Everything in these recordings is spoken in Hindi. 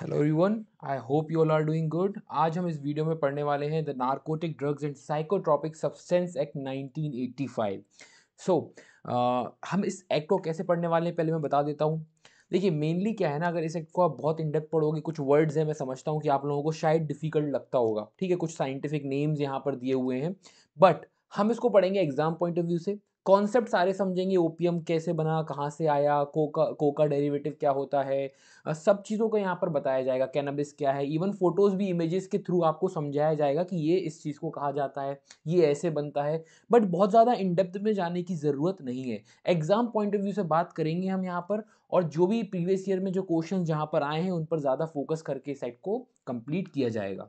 Hello everyone I hope you all are doing good आज हम इस वीडियो में पढ़ने वाले हैं the narcotic drugs and psychotropic substance act 1985 so so, हम इस एक्ट को कैसे पढ़ने वाले हैं पहले मैं बता देता हूँ देखिए मेनली क्या है ना अगर इस एक्ट को आप बहुत इंडेप पढ़ोगे कुछ वर्ड्स हैं मैं समझता हूँ कि आप लोगों को शायद डिफिकल्ट लगता होगा ठीक है कुछ साइंटिफिक नेम्स यहाँ पर दिए हुए हैं बट हम इसको पढ़ेंगे एग्जाम पॉइंट ऑफ व्यू से कॉन्सेप्ट सारे समझेंगे ओपीएम कैसे बना कहाँ से आया कोका कोका डेरिवेटिव क्या होता है सब चीज़ों को यहाँ पर बताया जाएगा कैनबिस क्या है इवन फोटोज़ भी इमेजेस के थ्रू आपको समझाया जाएगा कि ये इस चीज़ को कहा जाता है ये ऐसे बनता है बट बहुत ज़्यादा इनडेप्थ में जाने की ज़रूरत नहीं है एग्ज़ाम पॉइंट ऑफ व्यू से बात करेंगे हम यहाँ पर और जो भी प्रीवियस ईयर में जो क्वेश्चन जहाँ पर आए हैं उन पर ज़्यादा फोकस करके सेट को कंप्लीट किया जाएगा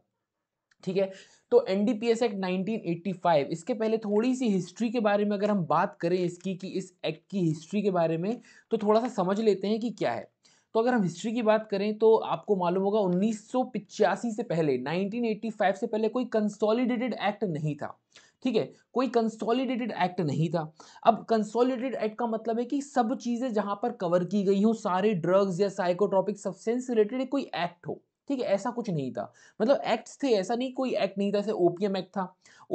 ठीक है तो N D P S act five इसके पहले थोड़ी सी हिस्ट्री के बारे में अगर हम बात करें इसकी कि इस एक्ट की हिस्ट्री के बारे में तो थोड़ा सा समझ लेते हैं कि क्या है तो अगर हम हिस्ट्री की बात करें तो आपको मालूम होगा उन्नीस से पहले 1985 से पहले कोई कंसोलिडेटेड एक्ट नहीं था ठीक है कोई कंसोलिडेटेड एक्ट नहीं था अब कंसोलिडेटेड एक्ट का मतलब है कि सब चीज़ें जहां पर कवर की गई हो सारे ड्रग्स या साइकोट्रॉपिक सब्सटेंस रिलेटेड कोई एक्ट हो ठीक है ऐसा कुछ नहीं था मतलब एक्ट्स थे ऐसा नहीं कोई एक्ट नहीं था जैसे ओपीएम एक्ट था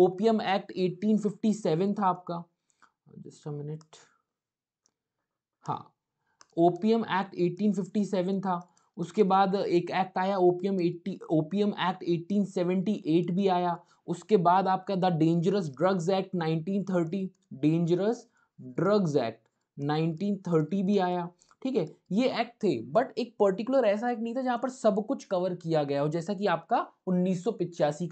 ओपीएम एक्ट 1857 था आपका जस्ट अ मिनट हाँ ओपीएम एक्ट 1857 था उसके बाद एक एक्ट आया ओपीएम एट्टी ओपीएम एक्ट 1878 भी आया उसके बाद आपका the dangerous drugs act 1930 dangerous drugs act 1930 भी आया ठीक है ये एक्ट थे बट एक पर्टिकुलर ऐसा एक्ट नहीं था जहां पर सब कुछ कवर किया गया हो जैसा कि आपका उन्नीस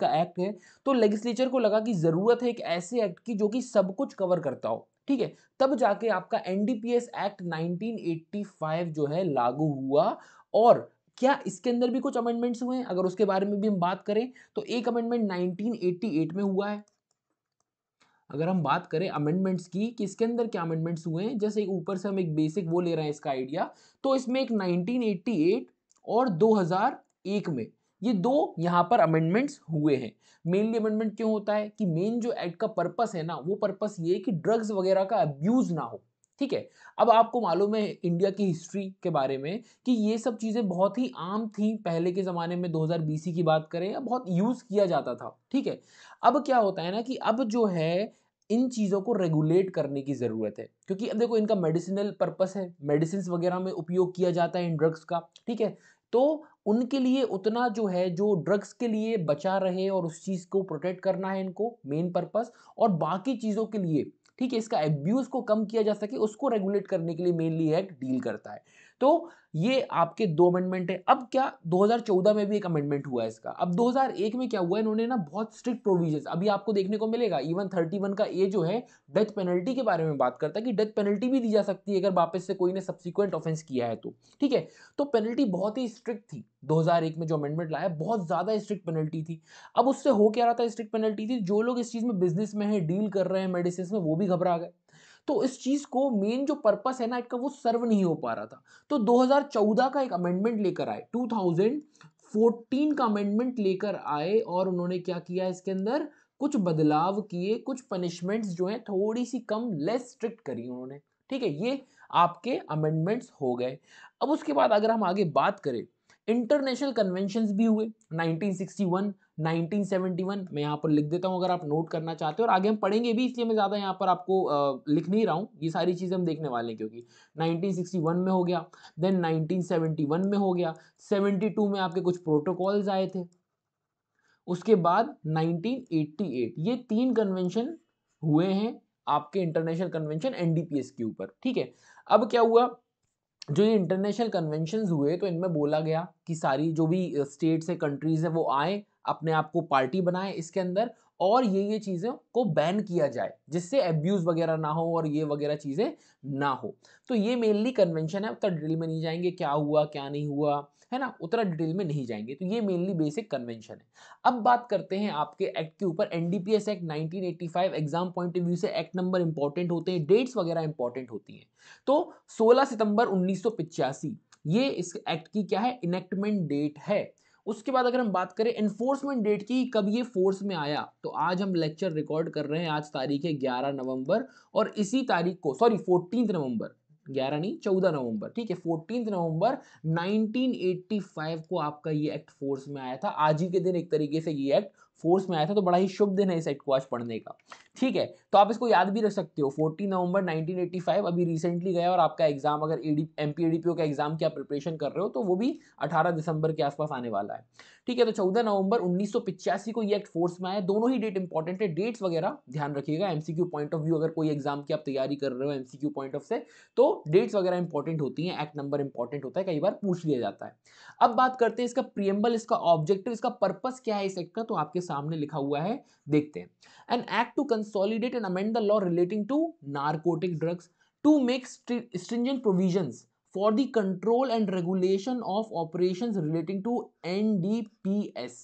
का एक्ट है तो लेगिस्लेचर को लगा कि ज़रूरत है एक ऐसे एक्ट की जो कि सब कुछ कवर करता हो ठीक है तब जाके आपका एनडीपीएस एक्ट 1985 जो है लागू हुआ और क्या इसके अंदर भी कुछ अमेंडमेंट्स हुए हैं अगर उसके बारे में भी हम बात करें तो एक अमेंडमेंट 1988 में हुआ है अगर हम बात करें अमेंडमेंट्स की कि इसके अंदर क्या अमेंडमेंट्स हुए हैं जैसे ऊपर से हम एक बेसिक वो ले रहे हैं इसका आइडिया तो इसमें एक 1988 और 2001 में ये दो यहाँ पर अमेंडमेंट्स हुए हैं मेनली अमेंडमेंट क्यों होता है कि मेन जो एक्ट का पर्पस है ना वो पर्पस ये है कि ड्रग्स वगैरह का अब्यूज ना हो ठीक है अब आपको मालूम है इंडिया की हिस्ट्री के बारे में कि ये सब चीज़ें बहुत ही आम थी पहले के ज़माने में 2000 बीसी की बात करें या बहुत यूज़ किया जाता था ठीक है अब क्या होता है ना कि अब जो है इन चीज़ों को रेगुलेट करने की ज़रूरत है क्योंकि अब देखो इनका मेडिसिनल पर्पस है मेडिसिन वगैरह में उपयोग किया जाता है इन ड्रग्स का ठीक है तो उनके लिए उतना जो है जो ड्रग्स के लिए बचा रहे और उस चीज़ को प्रोटेक्ट करना है इनको मेन पर्पस और बाकी चीज़ों के लिए ठीक है इसका एब्यूज़ को कम किया जा सके उसको रेगुलेट करने के लिए मेनली एक्ट डील करता है तो ये आपके दो अमेंडमेंट है अब क्या 2014 में भी एक अमेंडमेंट हुआ है इसका अब 2001 में क्या हुआ इन्होंने ना बहुत स्ट्रिक्ट प्रोविजन अभी आपको देखने को मिलेगा इवन 31 का ए जो है डेथ पेनल्टी के बारे में बात करता है कि डेथ पेनल्टी भी दी जा सकती है अगर वापस से कोई ने सब्सिक्वेंट ऑफेंस किया है तो ठीक है तो पेनल्टी बहुत ही स्ट्रिक्ट थी दो में जो अमेंडमेंट लाया बहुत ज़्यादा स्ट्रिक्ट पेनल्टी थी अब उससे हो क्या रहा था स्ट्रिक्ट पेनल्टी थी जो लोग इस चीज़ में बिजनेस में है डील कर रहे हैं मेडिसिन में वो भी घबरा गए तो इस चीज को मेन जो पर्पस है ना इसका वो सर्व नहीं हो पा रहा था तो 2014 का एक अमेंडमेंट लेकर आए 2014 का अमेंडमेंट लेकर आए और उन्होंने क्या किया इसके अंदर कुछ बदलाव किए कुछ पनिशमेंट्स जो है थोड़ी सी कम लेस स्ट्रिक्ट करी उन्होंने ठीक है ये आपके अमेंडमेंट्स हो गए अब उसके बाद अगर हम आगे बात करें इंटरनेशनल कन्वेंशन भी हुए 1961 1971 मैं यहाँ पर लिख देता हूँ अगर आप नोट करना चाहते हो और आगे हम पढ़ेंगे भी इसलिए मैं ज़्यादा यहाँ पर आपको लिख नहीं रहा हूँ ये सारी चीज़ें हम देखने वाले हैं क्योंकि 1961 में हो गया देन 1971 में हो गया 72 में आपके कुछ प्रोटोकॉल्स आए थे उसके बाद 1988 ये तीन कन्वेंशन हुए हैं आपके इंटरनेशनल कन्वेंशन एन के ऊपर ठीक है अब क्या हुआ जो ये इंटरनेशनल कन्वेंशन हुए तो इनमें बोला गया कि सारी जो भी स्टेट्स है कंट्रीज है वो आए अपने आप को पार्टी बनाए इसके अंदर और ये ये चीज़ों को बैन किया जाए जिससे एब्यूज़ वगैरह ना हो और ये वगैरह चीज़ें ना हो तो ये मेनली कन्वेंशन है उतना डिटेल में नहीं जाएंगे क्या हुआ क्या नहीं हुआ है ना उतना डिटेल में नहीं जाएंगे तो ये मेनली बेसिक कन्वेंशन है अब बात करते हैं आपके एक्ट के ऊपर NDPS act nineteen five exam point of view से एक्ट नंबर इंपॉर्टेंट होते हैं डेट्स वगैरह इंपॉर्टेंट होती हैं तो सोलह सितंबर उन्नीस सौ ये इस एक्ट की क्या है इनेक्टमेंट डेट है उसके बाद अगर हम बात करें इन्फोर्समेंट डेट की कब ये फोर्स में आया तो आज हम लेक्चर रिकॉर्ड कर रहे हैं आज तारीख है ग्यारह नवंबर और इसी तारीख को सॉरी फोर्टीन नवंबर ग्यारह नहीं चौदह नवंबर ठीक है फोर्टीन नवंबर 1985 को आपका ये एक्ट फोर्स में आया था आज ही के दिन एक तरीके से ये एक्ट फोर्स में आया था तो बड़ा ही शुभ दिन है इस एक्ट को आज पढ़ने का ठीक है तो आप इसको याद भी रख सकते हो 14 नवंबर 1985 अभी रिसेंटली गया और आपका एग्जाम अगर एडी एम पी का एग्जाम की आप प्रिपरेशन कर रहे हो तो वो भी 18 दिसंबर के आसपास आने वाला है ठीक है तो 14 नवंबर उन्नीस को ये एक्ट फोर्स में आया दोनों ही डेट इंपॉर्टेंट है डेट्स वगैरह ध्यान रखिएगा एमसीक्यू पॉइंट ऑफ व्यू अगर कोई एग्जाम की आप तैयारी कर रहे हो एमसीक्यू पॉइंट ऑफ से तो डेट्स वगैरह इंपॉर्टेंट होती है एक्ट नंबर इंपॉर्टेंट होता है कई बार पूछ लिया जाता है अब बात करते हैं इसका प्रियम्बल इसका ऑब्जेक्टिव इसका पर्पज क्या है इस एक्ट का तो आपके सामने लिखा हुआ है देखते हैं an act to consolidate and amend the law relating to narcotic drugs to make stringent provisions for the control and regulation of operations relating to NDPS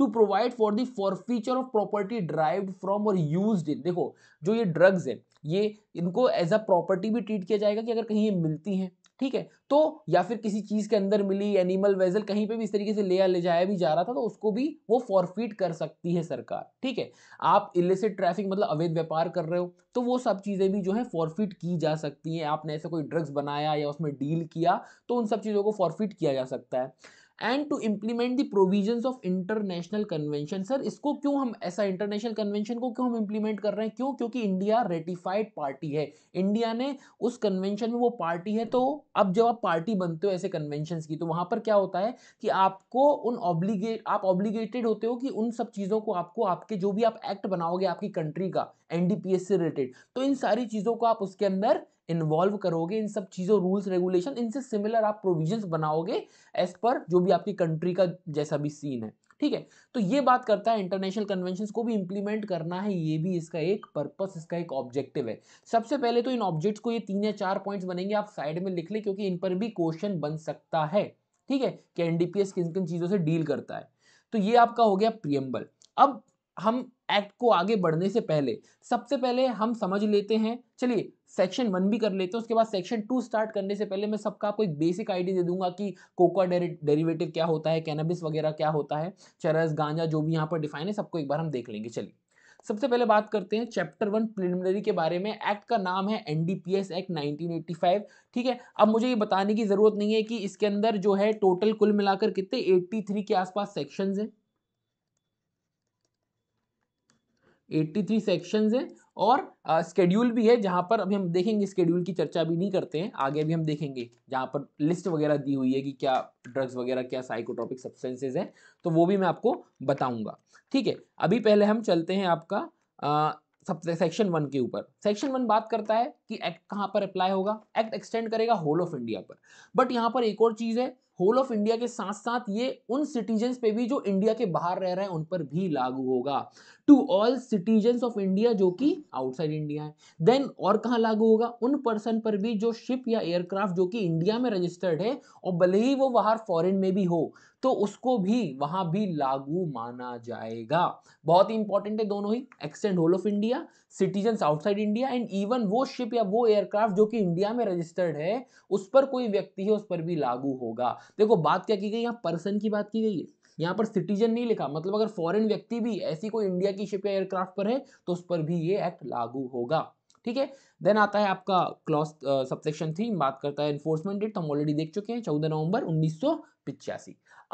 to provide for the forfeiture of property derived from or used in देखो जो ये drugs हैं ये इनको as a property भी treat किया जाएगा कि अगर कहीं ये मिलती हैं ठीक है तो या फिर किसी चीज़ के अंदर मिली एनिमल वेजल कहीं पे भी इस तरीके से ले ले जाया भी जा रहा था तो उसको भी वो फॉरफिट कर सकती है सरकार ठीक है आप इलिसिट ट्रैफिक मतलब अवैध व्यापार कर रहे हो तो वो सब चीज़ें भी जो है फॉरफिट की जा सकती हैं आपने ऐसे कोई ड्रग्स बनाया या उसमें डील किया तो उन सब चीज़ों को फॉरफिट किया जा सकता है and to implement the provision of international convention sir इसको क्यों हम ऐसा इंटरनेशनल कन्वेंशन को क्यों हम इम्प्लीमेंट कर रहे हैं क्यों क्योंकि इंडिया रेटिफाइड पार्टी है इंडिया ने उस कन्वेंशन में वो पार्टी है तो अब जब आप पार्टी बनते हो ऐसे कन्वेंशन की तो वहाँ पर क्या होता है कि आपको उन ऑब्लीगे आप ऑब्लीगेटेड होते हो कि उन सब चीज़ों को आपको आपके जो भी आप एक्ट बनाओगे आपकी कंट्री का एनडीपीएस से रिलेटेड तो इन सारी चीज़ों को आप उसके अंदर इन्वॉल्व करोगे इन सब चीज़ों रूल्स रेगुलेशन इनसे सिमिलर आप प्रोविजंस बनाओगे एज पर जो भी आपकी कंट्री का जैसा भी सीन है ठीक है तो ये बात करता है इंटरनेशनल कन्वेंशन को भी इंप्लीमेंट करना है ये भी इसका एक पर्पस इसका एक ऑब्जेक्टिव है सबसे पहले तो इन ऑब्जेक्ट्स को ये तीन या चार पॉइंट्स बनेंगे आप साइड में लिख लें क्योंकि इन पर भी क्वेश्चन बन सकता है ठीक है कि एनडीपीएस किन किन चीज़ों से डील करता है तो ये आपका हो गया प्रियम्बल अब हम एक्ट को आगे बढ़ने से पहले सबसे पहले हम समझ लेते हैं चलिए सेक्शन वन भी कर लेते हैं उसके बाद सेक्शन टू स्टार्ट करने से पहले मैं सबका आपको एक बेसिक आइडिया दे दूंगा कि कोका डेरिवेटिव क्या होता है कैनबिस वगैरह क्या होता है चरस गांजा जो भी यहाँ पर डिफाइन है सबको एक बार हम देख लेंगे चलिए सबसे पहले बात करते हैं चैप्टर वन प्रिलिमिनरी के बारे में एक्ट का नाम है एनडीपीएस एक्ट 1985 ठीक है अब मुझे ये बताने की ज़रूरत नहीं है कि इसके अंदर जो है टोटल कुल मिलाकर कितने 83 के आसपास सेक्शंस हैं 83 सेक्शंस हैं और स्केड्यूल भी है जहाँ पर अभी हम देखेंगे स्केड्यूल की चर्चा भी नहीं करते हैं आगे भी हम देखेंगे जहाँ पर लिस्ट वगैरह दी हुई है कि क्या ड्रग्स वगैरह क्या साइकोट्रॉपिक सब्सटेंसेज हैं तो वो भी मैं आपको बताऊँगा ठीक है अभी पहले हम चलते हैं आपका सेक्शन वन के ऊपर सेक्शन वन बात करता है कि एक्ट कहाँ पर अप्लाई होगा एक्ट एक्सटेंड करेगा होल ऑफ इंडिया पर बट यहाँ पर एक और चीज़ है होल ऑफ इंडिया के साथ साथ ये उन सिटीजन्स पे भी जो इंडिया के बाहर रह रहे हैं उन पर भी लागू होगा to all citizens of India जो कि आउटसाइड इंडिया है देन और कहाँ लागू होगा उन पर्सन पर भी जो शिप या एयरक्राफ्ट जो कि इंडिया में रजिस्टर्ड है और भले ही वो बाहर फॉरेन में भी हो तो उसको भी वहाँ भी लागू माना जाएगा बहुत ही इंपॉर्टेंट है दोनों ही extend whole of India citizens outside India and even वो शिप या या वो एयरक्राफ्ट जो कि इंडिया में रजिस्टर्ड है उस पर कोई व्यक्ति है उस पर भी लागू होगा देखो बात क्या की गई यहाँ पर्सन की बात की गई है यहाँ पर सिटीजन नहीं लिखा मतलब अगर फॉरेन व्यक्ति भी ऐसी कोई इंडिया की शिप या एयरक्राफ्ट पर है तो उस पर भी ये एक्ट लागू होगा ठीक है देन आता है आपका क्लॉस सबसेक्शन थ्री बात करता है एनफोर्समेंट डेट हम ऑलरेडी देख चुके हैं चौदह नवंबर उन्नीस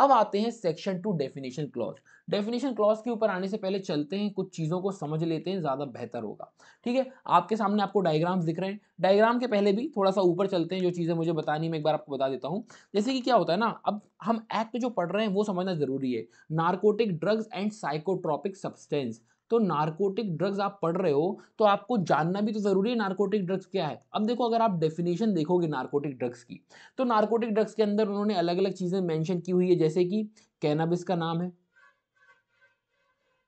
अब आते हैं section two definition clause definition clause के ऊपर आने से पहले चलते हैं कुछ चीज़ों को समझ लेते हैं ज़्यादा बेहतर होगा ठीक है आपके सामने आपको डायग्राम्स दिख रहे हैं डायग्राम के पहले भी थोड़ा सा ऊपर चलते हैं जो चीज़ें मुझे बतानी मैं एक बार आपको बता देता हूँ जैसे कि क्या होता है ना अब हम एक्ट जो पढ़ रहे हैं वो समझना ज़रूरी है narcotic drugs and psychotropic substance तो नार्कोटिक ड्रग्स आप पढ़ रहे हो तो आपको जानना भी तो ज़रूरी है नार्कोटिक ड्रग्स क्या है अब देखो अगर आप डेफिनेशन देखोगे नार्कोटिक ड्रग्स की तो नार्कोटिक ड्रग्स के अंदर उन्होंने अलग अलग चीज़ें मैंशन की हुई है जैसे कि कैनाबिस का नाम है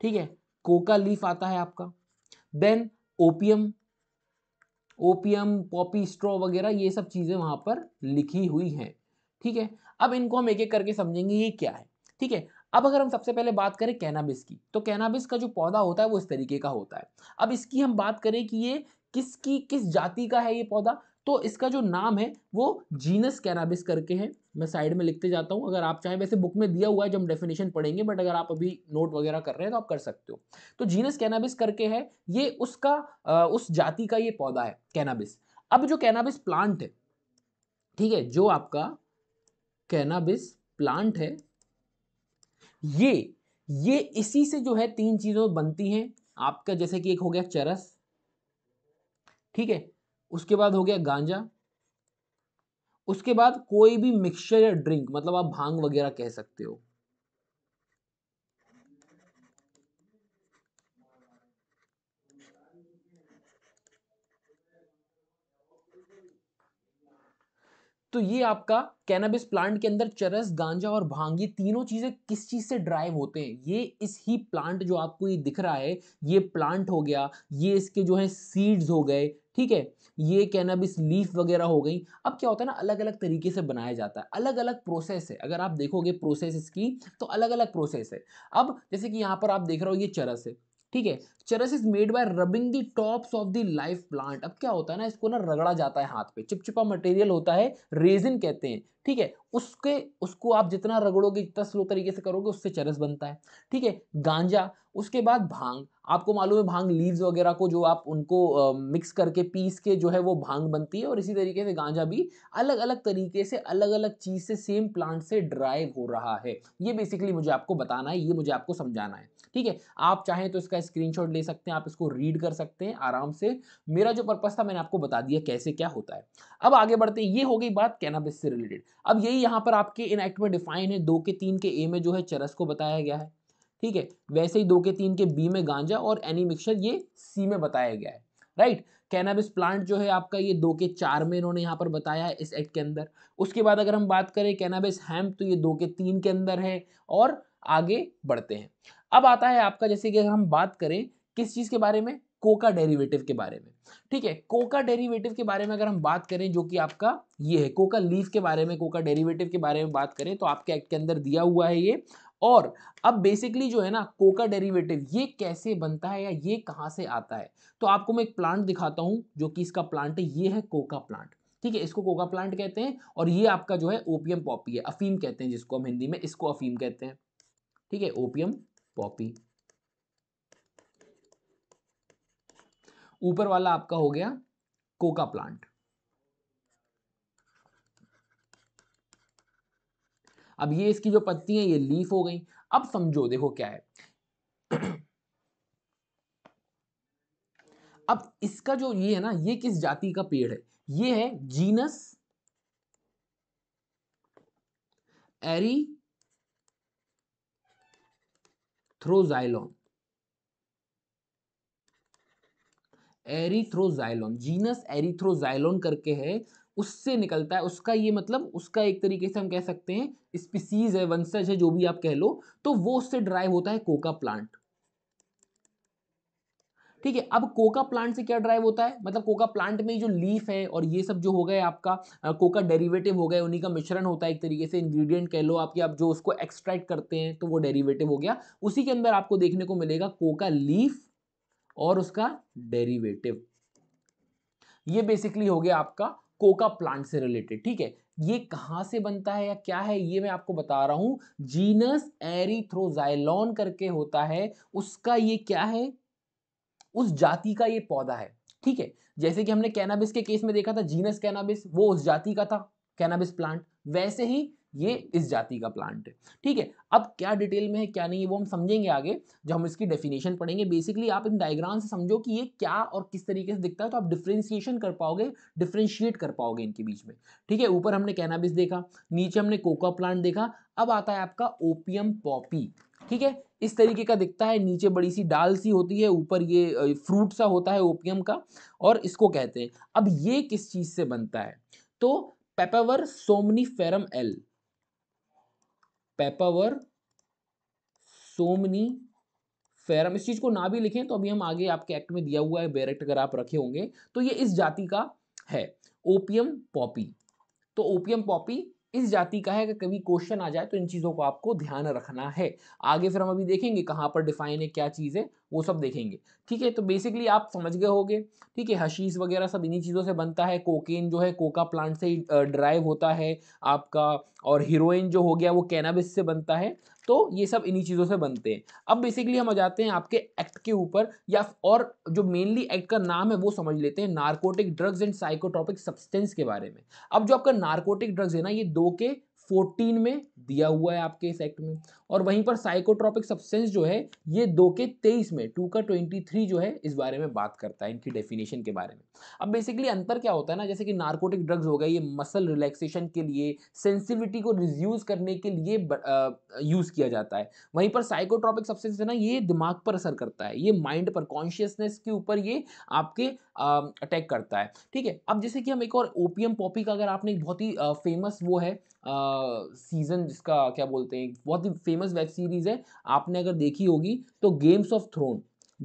ठीक है कोका लीफ आता है आपका then opium opium poppy straw वगैरह ये सब चीज़ें वहां पर लिखी हुई हैं ठीक है अब इनको हम एक एक करके समझेंगे ये क्या है ठीक है अब अगर हम सबसे पहले बात करें कैनाबिस की तो कैनाबिस का जो पौधा होता है वो इस तरीके का होता है अब इसकी हम बात करें कि ये किसकी किस जाति का है ये पौधा तो इसका जो नाम है वो जीनस कैनाबिस करके है मैं साइड में लिखते जाता हूँ अगर आप चाहें वैसे बुक में दिया हुआ है जो हम डेफिनेशन पढ़ेंगे बट अगर आप अभी नोट वगैरह कर रहे हैं तो आप कर सकते हो तो जीनस कैनाबिस करके है ये उसका उस जाति का ये पौधा है कैनाबिस अब जो कैनाबिस प्लांट है ठीक है जो आपका कैनाबिस प्लांट है ये ये इसी से जो है तीन चीज़ों बनती हैं आपका जैसे कि एक हो गया चरस ठीक है उसके बाद हो गया गांजा उसके बाद कोई भी मिक्सचर या ड्रिंक मतलब आप भांग वगैरह कह सकते हो तो ये आपका कैनाबिस प्लांट के अंदर चरस गांजा और भांग ये तीनों चीज़ें किस चीज़ से ड्राइव होते हैं ये इस ही प्लांट जो आपको ये दिख रहा है ये प्लांट हो गया ये इसके जो है सीड्स हो गए ठीक है ये कैनाबिस लीफ वगैरह हो गई अब क्या होता है ना अलग अलग तरीके से बनाया जाता है अलग अलग प्रोसेस है अगर आप देखोगे प्रोसेस इसकी तो अलग अलग प्रोसेस है अब जैसे कि यहाँ पर आप देख रहे हो ये चरस है ठीक है charas is made by rubbing the tops of the life plant अब क्या होता है ना इसको ना रगड़ा जाता है हाथ पे चिपचिपा मटेरियल होता है रेजिन कहते हैं ठीक है उसके उसको आप जितना रगड़ोगे जितना स्लो तरीके से करोगे उससे चरस बनता है ठीक है गांजा उसके बाद भांग आपको मालूम है भांग लीव्स वगैरह को जो आप उनको आ, मिक्स करके पीस के जो है वो भांग बनती है और इसी तरीके से गांजा भी अलग अलग तरीके से अलग अलग चीज़ से सेम प्लांट से ड्राइव हो रहा है ये बेसिकली मुझे आपको बताना है ये मुझे आपको समझाना है ठीक है आप चाहें तो इसका स्क्रीन ले सकते हैं आप इसको रीड कर सकते हैं आराम से मेरा जो पर्पज़ था मैंने आपको बता दिया कैसे क्या होता है अब आगे बढ़ते हैं ये हो गई बात कैनाबिस से रिलेटेड अब यही यहाँ पर आपके इन एक्ट में डिफाइन है दो के तीन के ए में जो है चरस को बताया गया है ठीक है वैसे ही दो के तीन के बी में गांजा और एनी मिक्सर ये सी में बताया गया है राइट कैनाबिस प्लांट जो है आपका ये दो के चार में इन्होंने यहाँ पर बताया है इस एक्ट के अंदर उसके बाद अगर हम बात करें कैनाबिस हैम्प तो ये दो के तीन के अंदर है और आगे बढ़ते हैं अब आता है आपका जैसे कि अगर हम बात करें किस चीज़ के बारे में कोका डेरिवेटिव के बारे में ठीक है कोका डेरिवेटिव के बारे में अगर हम बात करें जो कि आपका ये है कोका लीफ के बारे में कोका डेरिवेटिव के बारे में बात करें तो आपके एक्ट के अंदर दिया हुआ है ये और अब बेसिकली जो है ना कोका डेरिवेटिव ये कैसे बनता है या ये कहाँ से आता है तो आपको मैं एक प्लांट दिखाता हूँ जो कि इसका प्लांट है ये है कोका प्लांट ठीक है इसको कोका प्लांट कहते हैं और ये आपका जो है ओपियम पॉपी है अफीम कहते हैं जिसको हम हिंदी में इसको अफीम कहते हैं ठीक है ओपियम पॉपी ऊपर वाला आपका हो गया कोका प्लांट अब ये इसकी जो पत्ती है ये लीफ हो गई अब समझो देखो क्या है अब इसका जो ये है ना ये किस जाति का पेड़ है ये है जीनस एरी थ्रोजाइलॉन एरिथ्रोजाइलॉन जीनस एरिथ्रोजाइलॉन करके है उससे निकलता है उसका ये मतलब उसका एक तरीके से हम कह सकते हैं स्पीसीज है वंशज है जो भी आप कह लो तो वो उससे ड्राइव होता है कोका प्लांट ठीक है अब कोका प्लांट से क्या ड्राइव होता है मतलब कोका प्लांट में जो लीफ है और ये सब जो हो गए आपका आ, कोका डेरिवेटिव हो गए उन्हीं का मिश्रण होता है एक तरीके से इंग्रेडिएंट कह लो आपके आप जो उसको एक्सट्रैक्ट करते हैं तो वो डेरिवेटिव हो गया उसी के अंदर आपको देखने को मिलेगा कोका लीफ और उसका डेरिवेटिव ये बेसिकली हो गया आपका कोका प्लांट से रिलेटेड ठीक है ये कहां से बनता है या क्या है ये मैं आपको बता रहा हूं जीनस एरिथ्रोजाइलॉन करके होता है उसका ये क्या है उस जाति का ये पौधा है ठीक है जैसे कि हमने कैनाबिस के केस में देखा था जीनस कैनाबिस वो उस जाति का था कैनाबिस प्लांट वैसे ही ये इस जाति का प्लांट है ठीक है अब क्या डिटेल में है क्या नहीं है वो हम समझेंगे आगे जब हम इसकी डेफिनेशन पढ़ेंगे बेसिकली आप इन डायग्राम से समझो कि ये क्या और किस तरीके से दिखता है तो आप डिफ्रेंशिएशन कर पाओगे डिफ्रेंशिएट कर पाओगे इनके बीच में ठीक है ऊपर हमने कैनाबिस देखा नीचे हमने कोका प्लांट देखा अब आता है आपका ओपियम पॉपी ठीक है इस तरीके का दिखता है नीचे बड़ी सी डाल सी होती है ऊपर ये फ्रूट सा होता है ओपियम का और इसको कहते हैं अब ये किस चीज़ से बनता है तो पेपावर फेरम एल पेपावर सोमनी फेरम इस चीज़ को ना भी लिखें तो अभी हम आगे आपके एक्ट में दिया हुआ है बैरेक्ट अगर आप रखे होंगे तो ये इस जाति का है ओपियम पॉपी तो ओपियम पॉपी इस जाति का है कि कभी क्वेश्चन आ जाए तो इन चीज़ों को आपको ध्यान रखना है आगे फिर हम अभी देखेंगे कहां पर डिफाइन है क्या चीज़ है वो सब देखेंगे ठीक है तो बेसिकली आप समझ गए होगे ठीक है हशीस वगैरह सब इन्हीं चीज़ों से बनता है कोकेन जो है कोका प्लांट से ड्राइव होता है आपका और हीरोइन जो हो गया वो कैनाबिस से बनता है तो ये सब इन्हीं चीज़ों से बनते हैं अब बेसिकली हम आ जाते हैं आपके एक्ट के ऊपर या और जो मेनली एक्ट का नाम है वो समझ लेते हैं narcotic drugs and psychotropic substance के बारे में अब जो आपका नार्कोटिक ड्रग्स है ना ये दो के फोर्टीन में दिया हुआ है आपके इस एक्ट में और वहीं पर साइकोट्रॉपिक सब्सटेंस जो है ये दो के तेईस में टू का ट्वेंटी थ्री जो है इस बारे में बात करता है इनकी डेफिनेशन के बारे में अब बेसिकली अंतर क्या होता है ना जैसे कि नार्कोटिक ड्रग्स हो गए ये मसल रिलैक्सेशन के लिए सेंसिविटी को रिज्यूज करने के लिए यूज़ किया जाता है वहीं पर साइकोट्रॉपिक सब्सटेंस है ना ये दिमाग पर असर करता है ये माइंड पर कॉन्शियसनेस के ऊपर ये आपके अटैक करता है ठीक है अब जैसे कि हम एक और ओपीएम पॉपी का अगर आपने एक बहुत ही फेमस वो है सीज़न जिसका क्या बोलते हैं बहुत ही फेमस वेब सीरीज़ है आपने अगर देखी होगी तो गेम्स ऑफ थ्रोन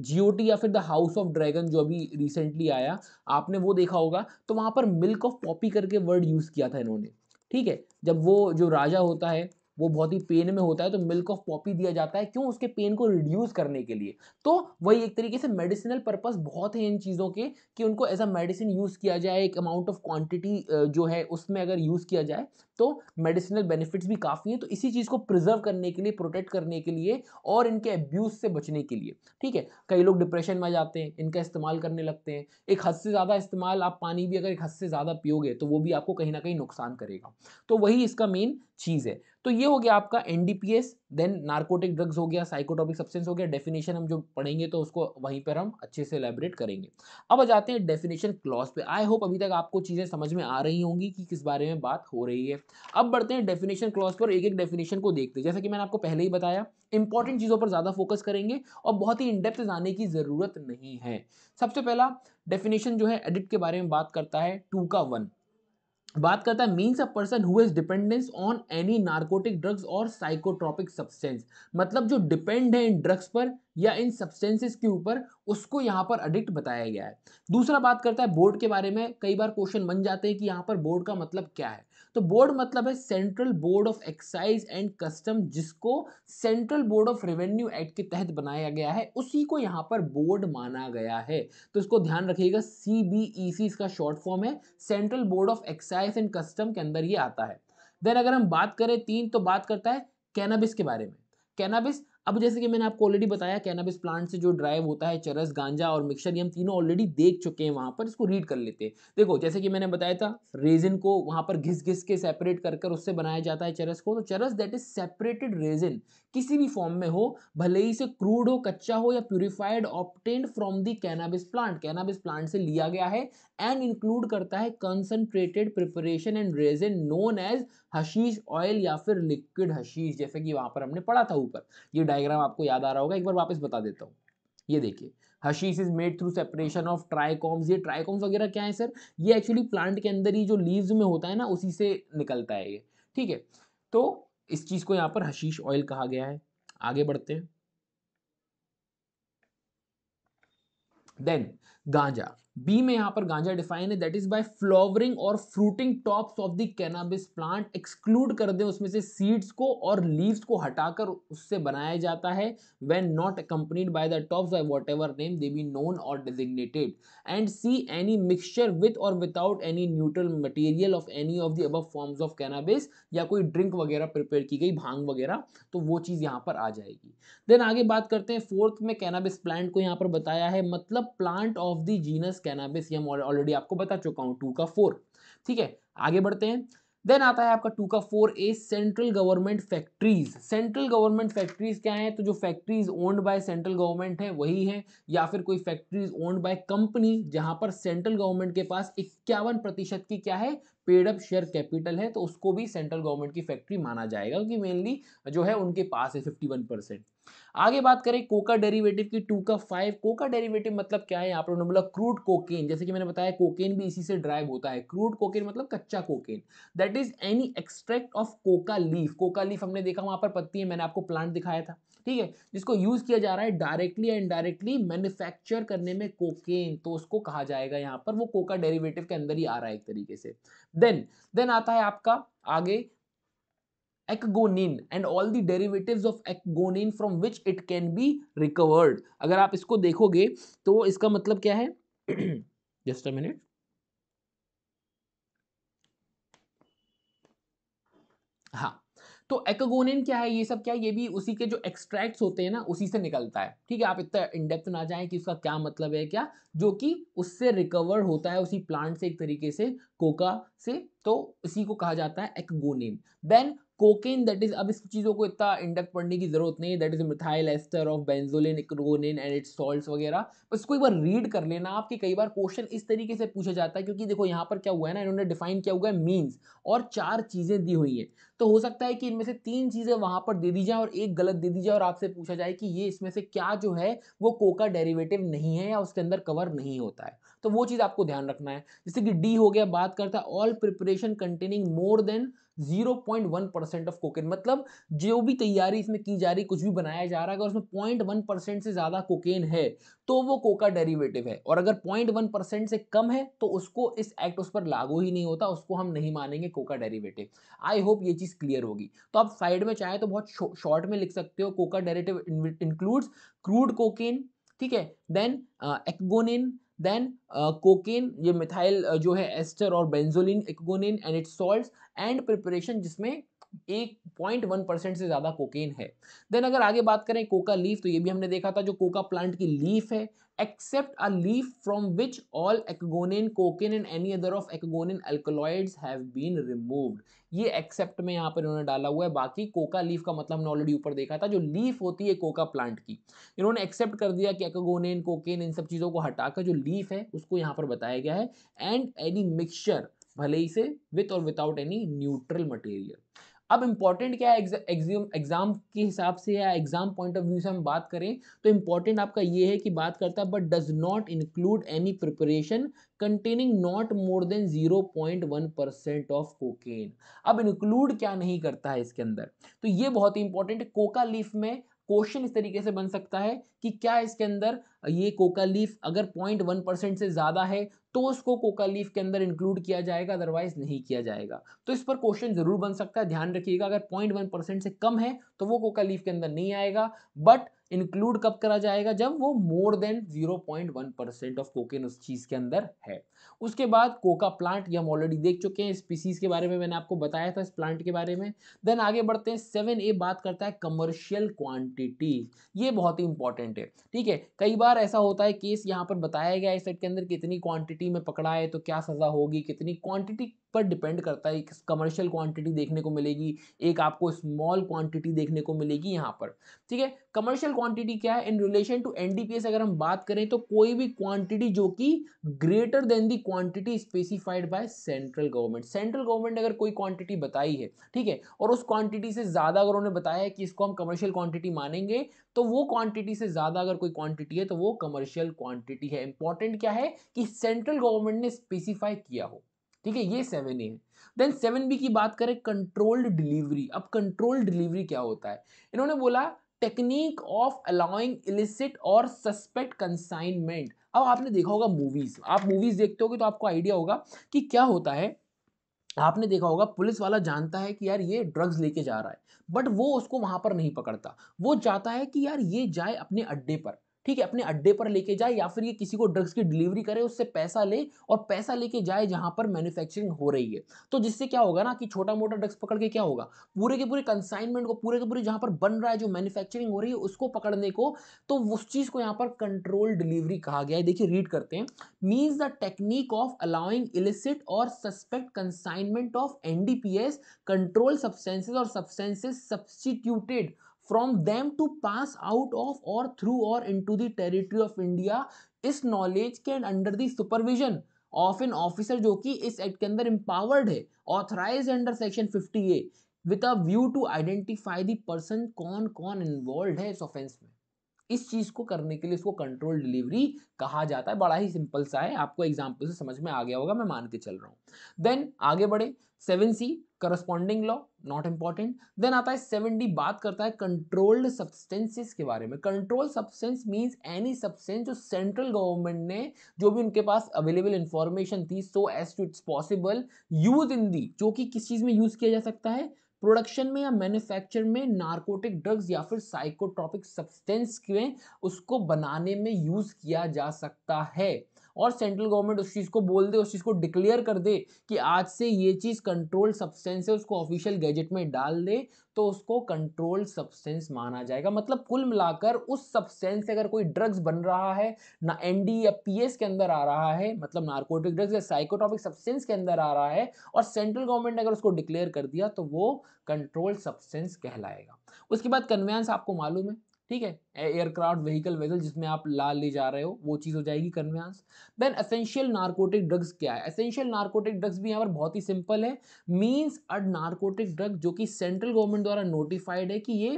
जी या फिर द हाउस ऑफ ड्रैगन जो अभी रिसेंटली आया आपने वो देखा होगा तो वहाँ पर मिल्क ऑफ पॉपी करके वर्ड यूज़ किया था इन्होंने ठीक है जब वो जो राजा होता है वो बहुत ही पेन में होता है तो मिल्क ऑफ पॉपी दिया जाता है क्यों उसके पेन को रिड्यूस करने के लिए तो वही एक तरीके से मेडिसिनल पर्पस बहुत है इन चीज़ों के कि उनको एज अ मेडिसिन यूज़ किया जाए एक अमाउंट ऑफ क्वांटिटी जो है उसमें अगर यूज़ किया जाए तो मेडिसिनल बेनिफिट्स भी काफ़ी हैं तो इसी चीज़ को प्रिजर्व करने के लिए प्रोटेक्ट करने के लिए और इनके एब्यूज़ से बचने के लिए ठीक है कई लोग डिप्रेशन में जाते हैं इनका इस्तेमाल करने लगते हैं एक हद से ज़्यादा इस्तेमाल आप पानी भी अगर एक हद से ज़्यादा पियोगे तो वो भी आपको कहीं ना कहीं नुकसान करेगा तो वही इसका मेन चीज़ है तो ये हो गया आपका एनडीपीएस देन नार्कोटिक ड्रग्स हो गया साइकोटॉपिक सब्सटेंस हो गया डेफिनेशन हम जो पढ़ेंगे तो उसको वहीं पर हम अच्छे से एलेबरेट करेंगे अब आ जाते हैं डेफिनेशन क्लॉज पे आई होप अभी तक आपको चीज़ें समझ में आ रही होंगी कि किस बारे में बात हो रही है अब बढ़ते हैं डेफिनेशन क्लॉज पर एक एक डेफिनेशन को देखते हैं जैसा कि मैंने आपको पहले ही बताया इंपॉर्टेंट चीज़ों पर ज़्यादा फोकस करेंगे और बहुत ही इनडेप्थ जाने की ज़रूरत नहीं है सबसे पहला डेफिनेशन जो है एडिट के बारे में बात करता है टू का वन बात करता है means a person who is dependence on any narcotic drugs और साइकोट्रॉपिक सब्सटेंस मतलब जो डिपेंड है इन ड्रग्स पर या इन सब्सटेंसेस के ऊपर उसको यहाँ पर अडिक्ट बताया गया है दूसरा बात करता है बोर्ड के बारे में कई बार क्वेश्चन बन जाते हैं कि यहाँ पर बोर्ड का मतलब क्या है तो बोर्ड मतलब है central board of excise and custom जिसको central board of revenue act के तहत बनाया गया है उसी को यहाँ पर बोर्ड माना गया है तो इसको ध्यान रखिएगा सी e इसका शॉर्ट फॉर्म है central board of excise and custom के अंदर ये आता है देन अगर हम बात करें तीन तो बात करता है कैनाबिस के बारे में कैनाबिस अब जैसे कि मैंने आपको ऑलरेडी बताया कैनाबिस प्लांट से जो ड्राइव होता है चरस गांजा और मिक्सर ये हम तीनों ऑलरेडी देख चुके हैं वहाँ पर इसको रीड कर लेते हैं देखो जैसे कि मैंने बताया था रेजिन को वहाँ पर घिस घिस के सेपरेट कर कर उससे बनाया जाता है चरस को तो चरस दैट इज सेपरेटेड रेजिन किसी भी फॉर्म में हो भले ही से क्रूड हो कच्चा हो या purified obtained from the cannabis plant cannabis plant से लिया गया है एंड इंक्लूड करता है concentrated preparation and resin known as hashish oil या फिर लिक्विड हशीश जैसे कि वहां पर हमने पढ़ा था ऊपर ये डायग्राम आपको याद आ रहा होगा एक बार वापस बता देता हूँ ये देखिए hashish is made through separation of trichomes ये ट्राइकॉम्स वगैरह क्या है सर ये एक्चुअली प्लांट के अंदर ही जो लीव्स में होता है ना उसी से निकलता है ये ठीक है तो इस चीज़ को यहां पर हशीश ऑयल कहा गया है आगे बढ़ते हैं देन गांजा बी में यहां पर गांजा डिफाइन है दैट इज बाय फ्लॉवरिंग और fruiting tops of the cannabis plant exclude कर दें उसमें से सीड्स को और लीव्स को हटाकर उससे बनाया जाता है when not accompanied by the tops by whatever name they be known or designated and C any mixture with or without any neutral material of any of the अब फॉर्म्स ऑफ कैनाबिस या कोई ड्रिंक वगैरह प्रिपेयर की गई भांग वगैरह तो वो चीज़ यहाँ पर आ जाएगी देन आगे बात करते हैं फोर्थ में कैनाबिस प्लांट को यहाँ पर बताया है मतलब plant of the genus cannabis ये मैं ऑलरेडी आपको बता चुका हूँ टू का फोर ठीक है आगे बढ़ते हैं देन आता है आपका टू का four A central government factories central government factories क्या है तो जो factories owned by central government है वही है या फिर कोई फैक्ट्रीज ओन्ड बाय कंपनी जहां पर सेंट्रल गवर्नमेंट के पास इक्यावन प्रतिशत की क्या है पेड अप शेयर कैपिटल है तो उसको भी सेंट्रल गवर्नमेंट की फैक्ट्री माना जाएगा क्योंकि मेनली जो है उनके पास है फिफ्टी आगे बात करें कोका डेरिवेटिव की टू का फाइव कोका डेरिवेटिव मतलब क्या है यहाँ पर बोला क्रूड कोकेन जैसे कि मैंने बताया कोकेन भी इसी से ड्राइव होता है क्रूड कोकेन मतलब कच्चा cocaine that is any extract of coca leaf coca leaf हमने देखा वहां पर पत्ती है मैंने आपको प्लांट दिखाया था ठीक है जिसको यूज किया जा रहा है डायरेक्टली एंड डायरेक्टली मैन्युफैक्चर करने में कोकेन तो उसको कहा जाएगा यहाँ पर वो कोका डेरिवेटिव के अंदर ही आ रहा है एक तरीके से देन देन आता है आपका आगे ecgonine and all the derivatives of ecgonine from which it can be recovered अगर आप इसको देखोगे तो इसका मतलब क्या है जस्ट अ मिनट हाँ तो एक्गोनिन क्या है ये सब क्या है ये भी उसी के जो एक्सट्रैक्ट्स होते हैं ना उसी से निकलता है ठीक है आप इतना इनडेप्थ ना जाए कि उसका क्या मतलब है क्या जो कि उससे रिकवर होता है उसी प्लांट से एक तरीके से कोका से तो इसी को कहा जाता है ecgonine then cocaine that is अब इस चीज़ों को इतना इंडक्ट पढ़ने की जरूरत नहीं है that is methyl ester of benzoylecgonine and its salt वगैरह बस इसको एक बार रीड कर लेना आपके कई बार क्वेश्चन इस तरीके से पूछा जाता है क्योंकि देखो यहाँ पर क्या हुआ है ना इन्होंने डिफाइन किया हुआ है मीन्स और चार चीज़ें दी हुई हैं तो हो सकता है कि इनमें से तीन चीज़ें वहाँ पर दे दी जाए और एक गलत दे दी जाए और आपसे पूछा जाए कि ये इसमें से क्या जो है वो कोका डेरिवेटिव नहीं है या उसके अंदर कवर नहीं होता है तो वो चीज़ आपको ध्यान रखना है जैसे कि डी हो गया बात करता है all preparation containing more than 0.1 percent of cocaine मतलब जो भी तैयारी इसमें की जा रही कुछ भी बनाया जा रहा है अगर उसमें पॉइंट वन परसेंट से ज़्यादा कोकेन है तो वो कोका डेरिवेटिव है और अगर पॉइंट वन परसेंट से कम है तो उसको इस एक्ट उस पर लागू ही नहीं होता उसको हम नहीं मानेंगे कोका डेरिवेटिव आई होप ये चीज़ क्लियर होगी तो आप साइड में चाहें तो बहुत शॉर्ट में लिख सकते हो coca derivative includes crude cocaine ठीक है then ecgonine uh, then cocaine uh, ये मिथाइल uh, जो है एस्टर और benzoylecgonine and its salt and preparation जिसमें एक पॉइंट वन परसेंट से ज़्यादा कोकेन है देन अगर आगे बात करें कोका लीफ तो ये भी हमने देखा था जो कोका प्लांट की लीफ है except a leaf from which all ecgonine cocaine and any other of ecgonine alkaloids have been removed ये एक्सेप्ट में यहाँ पर इन्होंने डाला हुआ है बाकी कोका लीफ का मतलब हमने ऑलरेडी ऊपर देखा था जो लीफ होती है कोका प्लांट की इन्होंने एक्सेप्ट कर दिया कि एकगोनेन कोकेन इन सब चीज़ों को हटाकर जो लीफ है उसको यहाँ पर बताया गया है एंड एनी मिक्सचर भले ही से with or without any neutral material अब इम्पॉर्टेंट क्या है एग्जाम एग्जाम के हिसाब से या एग्जाम पॉइंट ऑफ व्यू से हम बात करें तो इम्पॉर्टेंट आपका ये है कि बात करता है but does not include any preparation containing not more than zero point one percent of cocaine अब इंक्लूड क्या नहीं करता है इसके अंदर तो ये बहुत ही इंपॉर्टेंट है कोका लीफ में क्वेश्चन इस तरीके से बन सकता है कि क्या इसके अंदर ये कोका लीफ अगर पॉइंट वन परसेंट से ज़्यादा है तो उसको कोका लीफ के अंदर इंक्लूड किया जाएगा अदरवाइज नहीं किया जाएगा तो इस पर क्वेश्चन जरूर बन सकता है ध्यान रखिएगा अगर पॉइंट वन परसेंट से कम है तो वो कोका लीफ के अंदर नहीं आएगा बट इंक्लूड कब करा जाएगा जब वो more than 0.1 percent of cocaine उस चीज़ के अंदर है उसके बाद कोका प्लांट ये हम ऑलरेडी देख चुके हैं स्पीसीज़ के बारे में मैंने आपको बताया था इस प्लांट के बारे में देन आगे बढ़ते हैं सेवन ए बात करता है कमर्शियल क्वांटिटी ये बहुत ही इंपॉर्टेंट है ठीक है कई बार ऐसा होता है केस यहाँ पर बताया गया है सेट के अंदर कितनी क्वांटिटी में पकड़ा है तो क्या सज़ा होगी कितनी क्वांटिटी पर डिपेंड करता है कमर्शियल क्वांटिटी देखने को मिलेगी एक आपको स्मॉल क्वांटिटी देखने को मिलेगी यहाँ पर ठीक है कमर्शियल क्वांटिटी क्या है इन रिलेशन टू एनडीपीएस अगर हम बात करें तो कोई भी क्वांटिटी जो कि greater than the quantity specified by central government central government ने अगर कोई क्वांटिटी बताई है ठीक है और उस क्वांटिटी से ज़्यादा अगर उन्होंने बताया है कि इसको हम कमर्शियल क्वांटिटी मानेंगे तो वो क्वांटिटी से ज़्यादा अगर कोई क्वांटिटी है तो वो कमर्शियल क्वांटिटी है इंपॉर्टेंट क्या है कि सेंट्रल गवर्नमेंट ने स्पेसिफाई किया हो ठीक है ये सेवन ए है देन सेवन बी की बात करें कंट्रोल्ड डिलीवरी अब कंट्रोल्ड डिलीवरी क्या होता है इन्होंने बोला technique of allowing illicit or suspect consignment अब आपने देखा होगा मूवीज आप मूवीज देखते होगे तो आपको आइडिया होगा कि क्या होता है आपने देखा होगा पुलिस वाला जानता है कि यार ये ड्रग्स लेके जा रहा है बट वो उसको वहां पर नहीं पकड़ता वो चाहता है कि यार ये जाए अपने अड्डे पर ठीक है अपने अड्डे पर लेके जाए या फिर ये किसी को ड्रग्स की डिलीवरी करे उससे पैसा ले और पैसा लेके जाए जहां पर मैन्युफैक्चरिंग हो रही है तो जिससे क्या होगा ना कि छोटा मोटा ड्रग्स पकड़ के क्या होगा पूरे के पूरे कंसाइनमेंट को पूरे के पूरे जहां पर बन रहा है जो मैन्युफैक्चरिंग हो रही है उसको पकड़ने को तो उस चीज़ को यहां पर कंट्रोल डिलीवरी कहा गया है देखिए रीड करते हैं means the technique of allowing illicit or suspect consignment of NDPS control substances or substances substituted from them to pass out of or through or into the territory of India इस नॉलेज के under the supervision of an officer जो कि इस एक्ट के अंदर इम्पावर्ड है authorise under section fifty A with a view to identify the person कौन कौन इन्वॉल्व है इस ऑफेंस में इस चीज़ को करने के लिए इसको कंट्रोल डिलीवरी कहा जाता है बड़ा ही सिंपल सा है आपको एग्जाम्पल से समझ में आ गया होगा मैं मान के चल रहा हूं देन आगे बढ़े seven C corresponding law not important then आता है सेवन डी बात करता है कंट्रोल्ड सब्सटेंसेस के बारे में control substance means any substance जो सेंट्रल गवर्नमेंट ने जो भी उनके पास अवेलेबल इंफॉर्मेशन थी so as to its possible use in the जो कि किस चीज़ में यूज़ किया जा सकता है प्रोडक्शन में या मैन्युफैक्चर में नार्कोटिक ड्रग्स या फिर साइकोट्रॉपिक सब्सटेंस के उसको बनाने में यूज़ किया जा सकता है और सेंट्रल गवर्नमेंट उस चीज़ को बोल दे उस चीज़ को डिक्लेयर कर दे कि आज से ये चीज़ कंट्रोल्ड सब्सटेंस है उसको ऑफिशियल गैजेट में डाल दे तो उसको कंट्रोल्ड सब्सटेंस माना जाएगा मतलब कुल मिलाकर उस सब्सटेंस से अगर कोई ड्रग्स बन रहा है ना एनडी या एस के अंदर आ रहा है मतलब नार्कोटिक ड्रग्स या साइकोटॉपिक सब्सटेंस के अंदर आ रहा है और सेंट्रल गवर्नमेंट ने अगर उसको डिक्लेयर कर दिया तो वो कंट्रोल्ड सब्सटेंस कहलाएगा उसके बाद कन्वेंस आपको मालूम है ठीक है एयरक्राफ्ट व्हीकल वेजल जिसमें आप ला ले जा रहे हो वो चीज़ हो जाएगी कन्वेंस देन असेंशियल नार्कोटिक ड्रग्स क्या है असेंशियल नार्कोटिक ड्रग्स भी यहाँ पर बहुत ही सिंपल है मीन्स अ नार्कोटिक ड्रग जो कि सेंट्रल गवर्नमेंट द्वारा नोटिफाइड है कि ये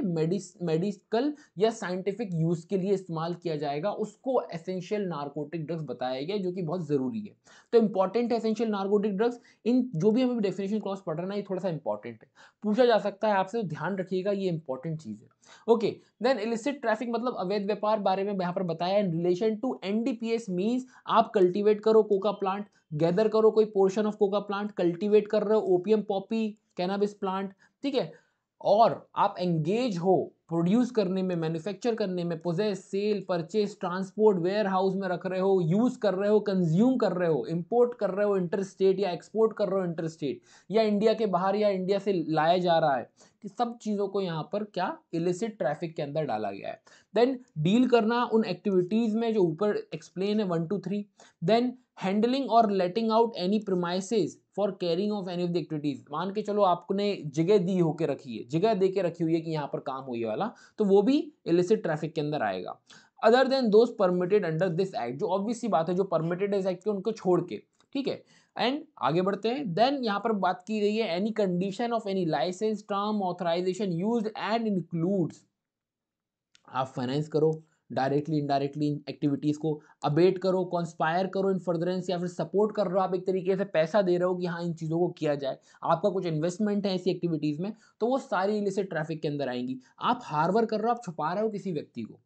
मेडिकल या साइंटिफिक यूज़ के लिए इस्तेमाल किया जाएगा उसको असेंशियल नार्कोटिक ड्रग्स बताया गया जो कि बहुत ज़रूरी है तो इंपॉर्टेंट है असेंशियल नार्कोटिक ड्रग्स इन जो भी हमें डेफिनेशन क्रॉस पढ़ रहा है ना ये थोड़ा सा इंपॉर्टेंट है पूछा जा सकता है आपसे तो ध्यान रखिएगा ये इंपॉर्टेंट चीज़ है ओके देन इलिसिट ट्रैफिक मतलब अवैध व्यापार बारे में यहाँ पर बताया in relation to NDPS means आप कल्टीवेट करो कोका प्लांट गैदर करो कोई portion of coca plant cultivate कर रहे हो ओपीएम पॉपी कैनाबिस प्लांट ठीक है और आप एंगेज हो प्रोड्यूस करने में मैन्युफैक्चर करने में possess sale purchase transport warehouse में रख रहे हो यूज़ कर रहे हो कंज्यूम कर रहे हो इंपोर्ट कर रहे हो इंटरस्टेट या एक्सपोर्ट कर रहे हो इंटरस्टेट या इंडिया के बाहर या इंडिया से लाया जा रहा है कि सब चीज़ों को यहाँ पर क्या इलिसिट ट्रैफिक के अंदर डाला गया है देन डील करना उन एक्टिविटीज़ में जो ऊपर एक्सप्लेन है one two three then handling or letting out any premises for carrying of any of the activities मान के चलो आपने जगह दी होके रखी है जगह दे के रखी हुई है कि यहाँ पर काम हुई वाला तो वो भी इलिसिट ट्रैफिक के अंदर आएगा other than those permitted under this act जो ऑब्वियसली बात है जो परमिटेड इस एक्ट के उनको छोड़ के ठीक है एंड आगे बढ़ते हैं देन यहाँ पर बात की गई है any condition of any licence term authorisation use and includes आप फाइनेंस करो डायरेक्टली इनडायरेक्टली इन एक्टिविटीज़ को अबेट करो कॉन्स्पायर करो इन फर्दरेंस या फिर सपोर्ट कर रहे हो आप एक तरीके से पैसा दे रहे हो कि हाँ इन चीज़ों को किया जाए आपका कुछ इन्वेस्टमेंट है ऐसी एक्टिविटीज़ में तो वो सारी इलिसिट ट्रैफिक के अंदर आएंगी आप हार्वर कर रहे हो आप छुपा रहे हो किसी व्यक्ति को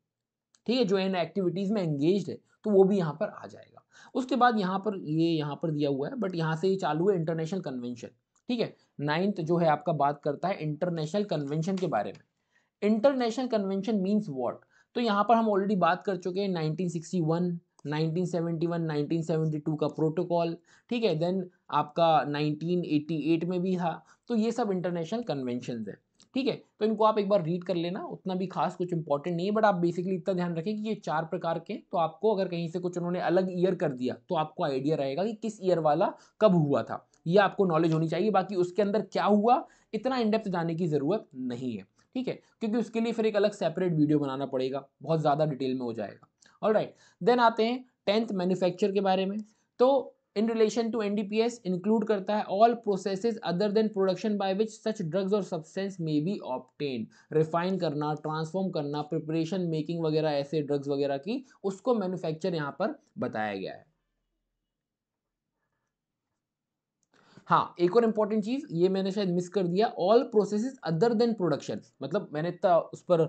ठीक है जो इन एक्टिविटीज़ में एंगेज है तो वो भी यहाँ पर आ जाएगा उसके बाद यहाँ पर ये यहाँ पर दिया हुआ है बट यहाँ से ये चालू है इंटरनेशनल कन्वेंशन ठीक है नाइन्थ जो है आपका बात करता है इंटरनेशनल कन्वेंशन के बारे में इंटरनेशनल कन्वेंशन मीन्स वॉट तो यहाँ पर हम ऑलरेडी बात कर चुके हैं 1961 1971 1972 का प्रोटोकॉल ठीक है देन आपका 1988 में भी था तो ये सब इंटरनेशनल कन्वेंशन है ठीक है तो इनको आप एक बार रीड कर लेना उतना भी खास कुछ इंपॉर्टेंट नहीं है बट आप बेसिकली इतना ध्यान रखें कि ये चार प्रकार के तो आपको अगर कहीं से कुछ उन्होंने अलग ईयर कर दिया तो आपको आइडिया रहेगा कि किस ईयर वाला कब हुआ था ये आपको नॉलेज होनी चाहिए बाकी उसके अंदर क्या हुआ इतना इनडेप्थ जाने की ज़रूरत नहीं है ठीक है क्योंकि उसके लिए फिर एक अलग सेपरेट वीडियो बनाना पड़ेगा बहुत ज़्यादा डिटेल में हो जाएगा ऑल राइट देन आते हैं टेंथ मैन्युफैक्चर के बारे में तो in relation to NDPS include करता है all processes other than production by which such drugs or substance may be obtained refine करना ट्रांसफॉर्म करना प्रिपरेशन मेकिंग वगैरह ऐसे ड्रग्स वगैरह की उसको मैन्युफैक्चर यहाँ पर बताया गया है हाँ एक और इंपॉर्टेंट चीज़ ये मैंने शायद मिस कर दिया all process other than production मतलब मैंने इतना उस पर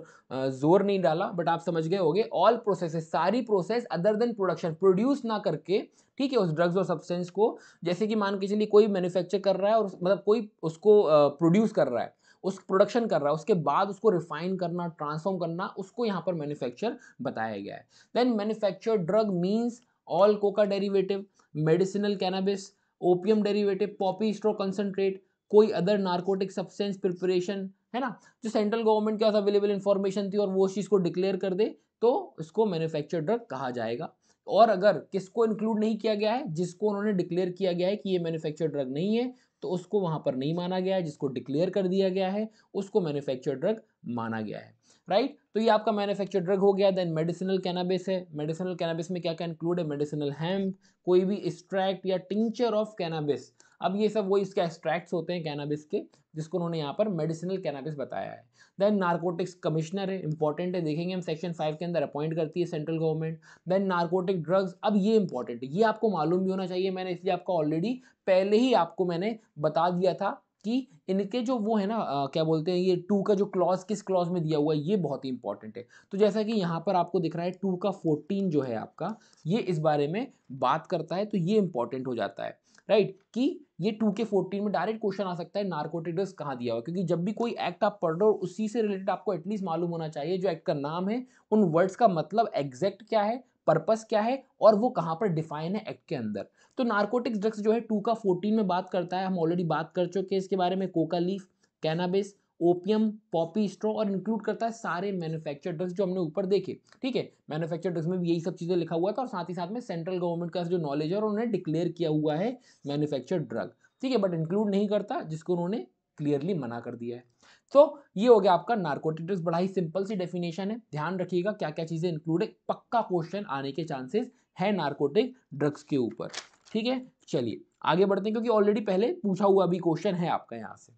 जोर नहीं डाला बट आप समझ गए होगे ऑल प्रोसेस सारी process other than production produce ना करके ठीक है उस ड्रग्स और सब्सटेंस को जैसे कि मान के चलिए कोई मैन्युफैक्चर कर रहा है और मतलब कोई उसको प्रोड्यूस कर रहा है उस प्रोडक्शन कर रहा है उसके बाद उसको रिफाइन करना ट्रांसफॉर्म करना उसको यहाँ पर मैन्युफैक्चर बताया गया है then manufacture drug means all coca derivative medicinal cannabis opium derivative poppy straw concentrate कोई अदर नार्कोटिक सब्सटेंस प्रिपरेशन है ना जो सेंट्रल गवर्नमेंट के पास अवेलेबल इन्फॉर्मेशन थी और वो उस चीज़ को डिक्लेयर कर दे तो इसको मैन्युफैक्चर ड्रग कहा जाएगा और अगर किसको इंक्लूड नहीं किया गया है जिसको उन्होंने डिक्लेयर किया गया है कि ये मैन्युफैक्चर ड्रग नहीं है तो उसको वहाँ पर नहीं माना गया है जिसको डिक्लेयर कर दिया गया है उसको मैन्युफैक्चर ड्रग माना गया है राइट तो ये आपका मैन्युफैक्चर ड्रग हो गया देन मेडिसिनल कैनाबिस है मेडिसिनल कैनाबिस में क्या क्या इंक्लूड है मेडिसिनल हैम्प कोई भी एक्सट्रैक्ट या टिंचर ऑफ कैनाबिस अब ये सब वो इसके एक्स्ट्रैक्ट्स होते हैं कैनाबिस के जिसको उन्होंने यहाँ पर मेडिसिनल कैनाबिस बताया है देन नार्कोटिक्स कमिश्नर है इंपॉर्टेंट है देखेंगे हम सेक्शन फाइव के अंदर अपॉइंट करती है central government then narcotic drugs अब ये इंपॉर्टेंट है ये आपको मालूम भी होना चाहिए मैंने इसलिए आपका ऑलरेडी पहले ही आपको मैंने बता दिया था कि इनके जो वो है ना आ, क्या बोलते हैं ये टू का जो क्लॉज किस क्लॉज में दिया हुआ है ये बहुत ही इंपॉर्टेंट है तो जैसा कि यहाँ पर आपको दिख रहा है टू का फोर्टीन जो है आपका ये इस बारे में बात करता है तो ये इंपॉर्टेंट हो जाता है राइट right, कि ये टू के फोर्टीन में डायरेक्ट क्वेश्चन आ सकता है नार्कोटिक्स कहाँ दिया हुआ क्योंकि जब भी कोई एक्ट आप पढ़ रहे हो उसी से रिलेटेड आपको एटलीस्ट मालूम होना चाहिए जो एक्ट का नाम है उन वर्ड्स का मतलब एग्जैक्ट क्या है पर्पस क्या है और वो कहाँ पर डिफाइन है एक्ट के अंदर तो नार्कोटिक्स ड्रग्स जो है टू का फोर्टीन में बात करता है हम ऑलरेडी बात कर चुके हैं इसके बारे में coca leaf cannabis opium poppy straw और इंक्लूड करता है सारे मैन्युफैक्चर ड्रग्स जो हमने ऊपर देखे ठीक है मैन्युफैक्चर ड्रग्स में भी यही सब चीज़ें लिखा हुआ था और साथ ही साथ में सेंट्रल गवर्नमेंट का जो नॉलेज है और उन्होंने डिक्लेयर किया हुआ है मैन्युफैक्चर ड्रग ठीक है बट इंक्लूड नहीं करता जिसको उन्होंने क्लियरली मना कर दिया है सो so, ये हो गया आपका नार्कोटिक्स बड़ा ही सिंपल सी डेफिनेशन है ध्यान रखिएगा क्या क्या चीज़ें इंक्लूड है पक्का क्वेश्चन आने के चांसेस है नार्कोटिक ड्रग्स के ऊपर ठीक है चलिए आगे बढ़ते हैं क्योंकि ऑलरेडी पहले पूछा हुआ भी क्वेश्चन है आपका यहाँ से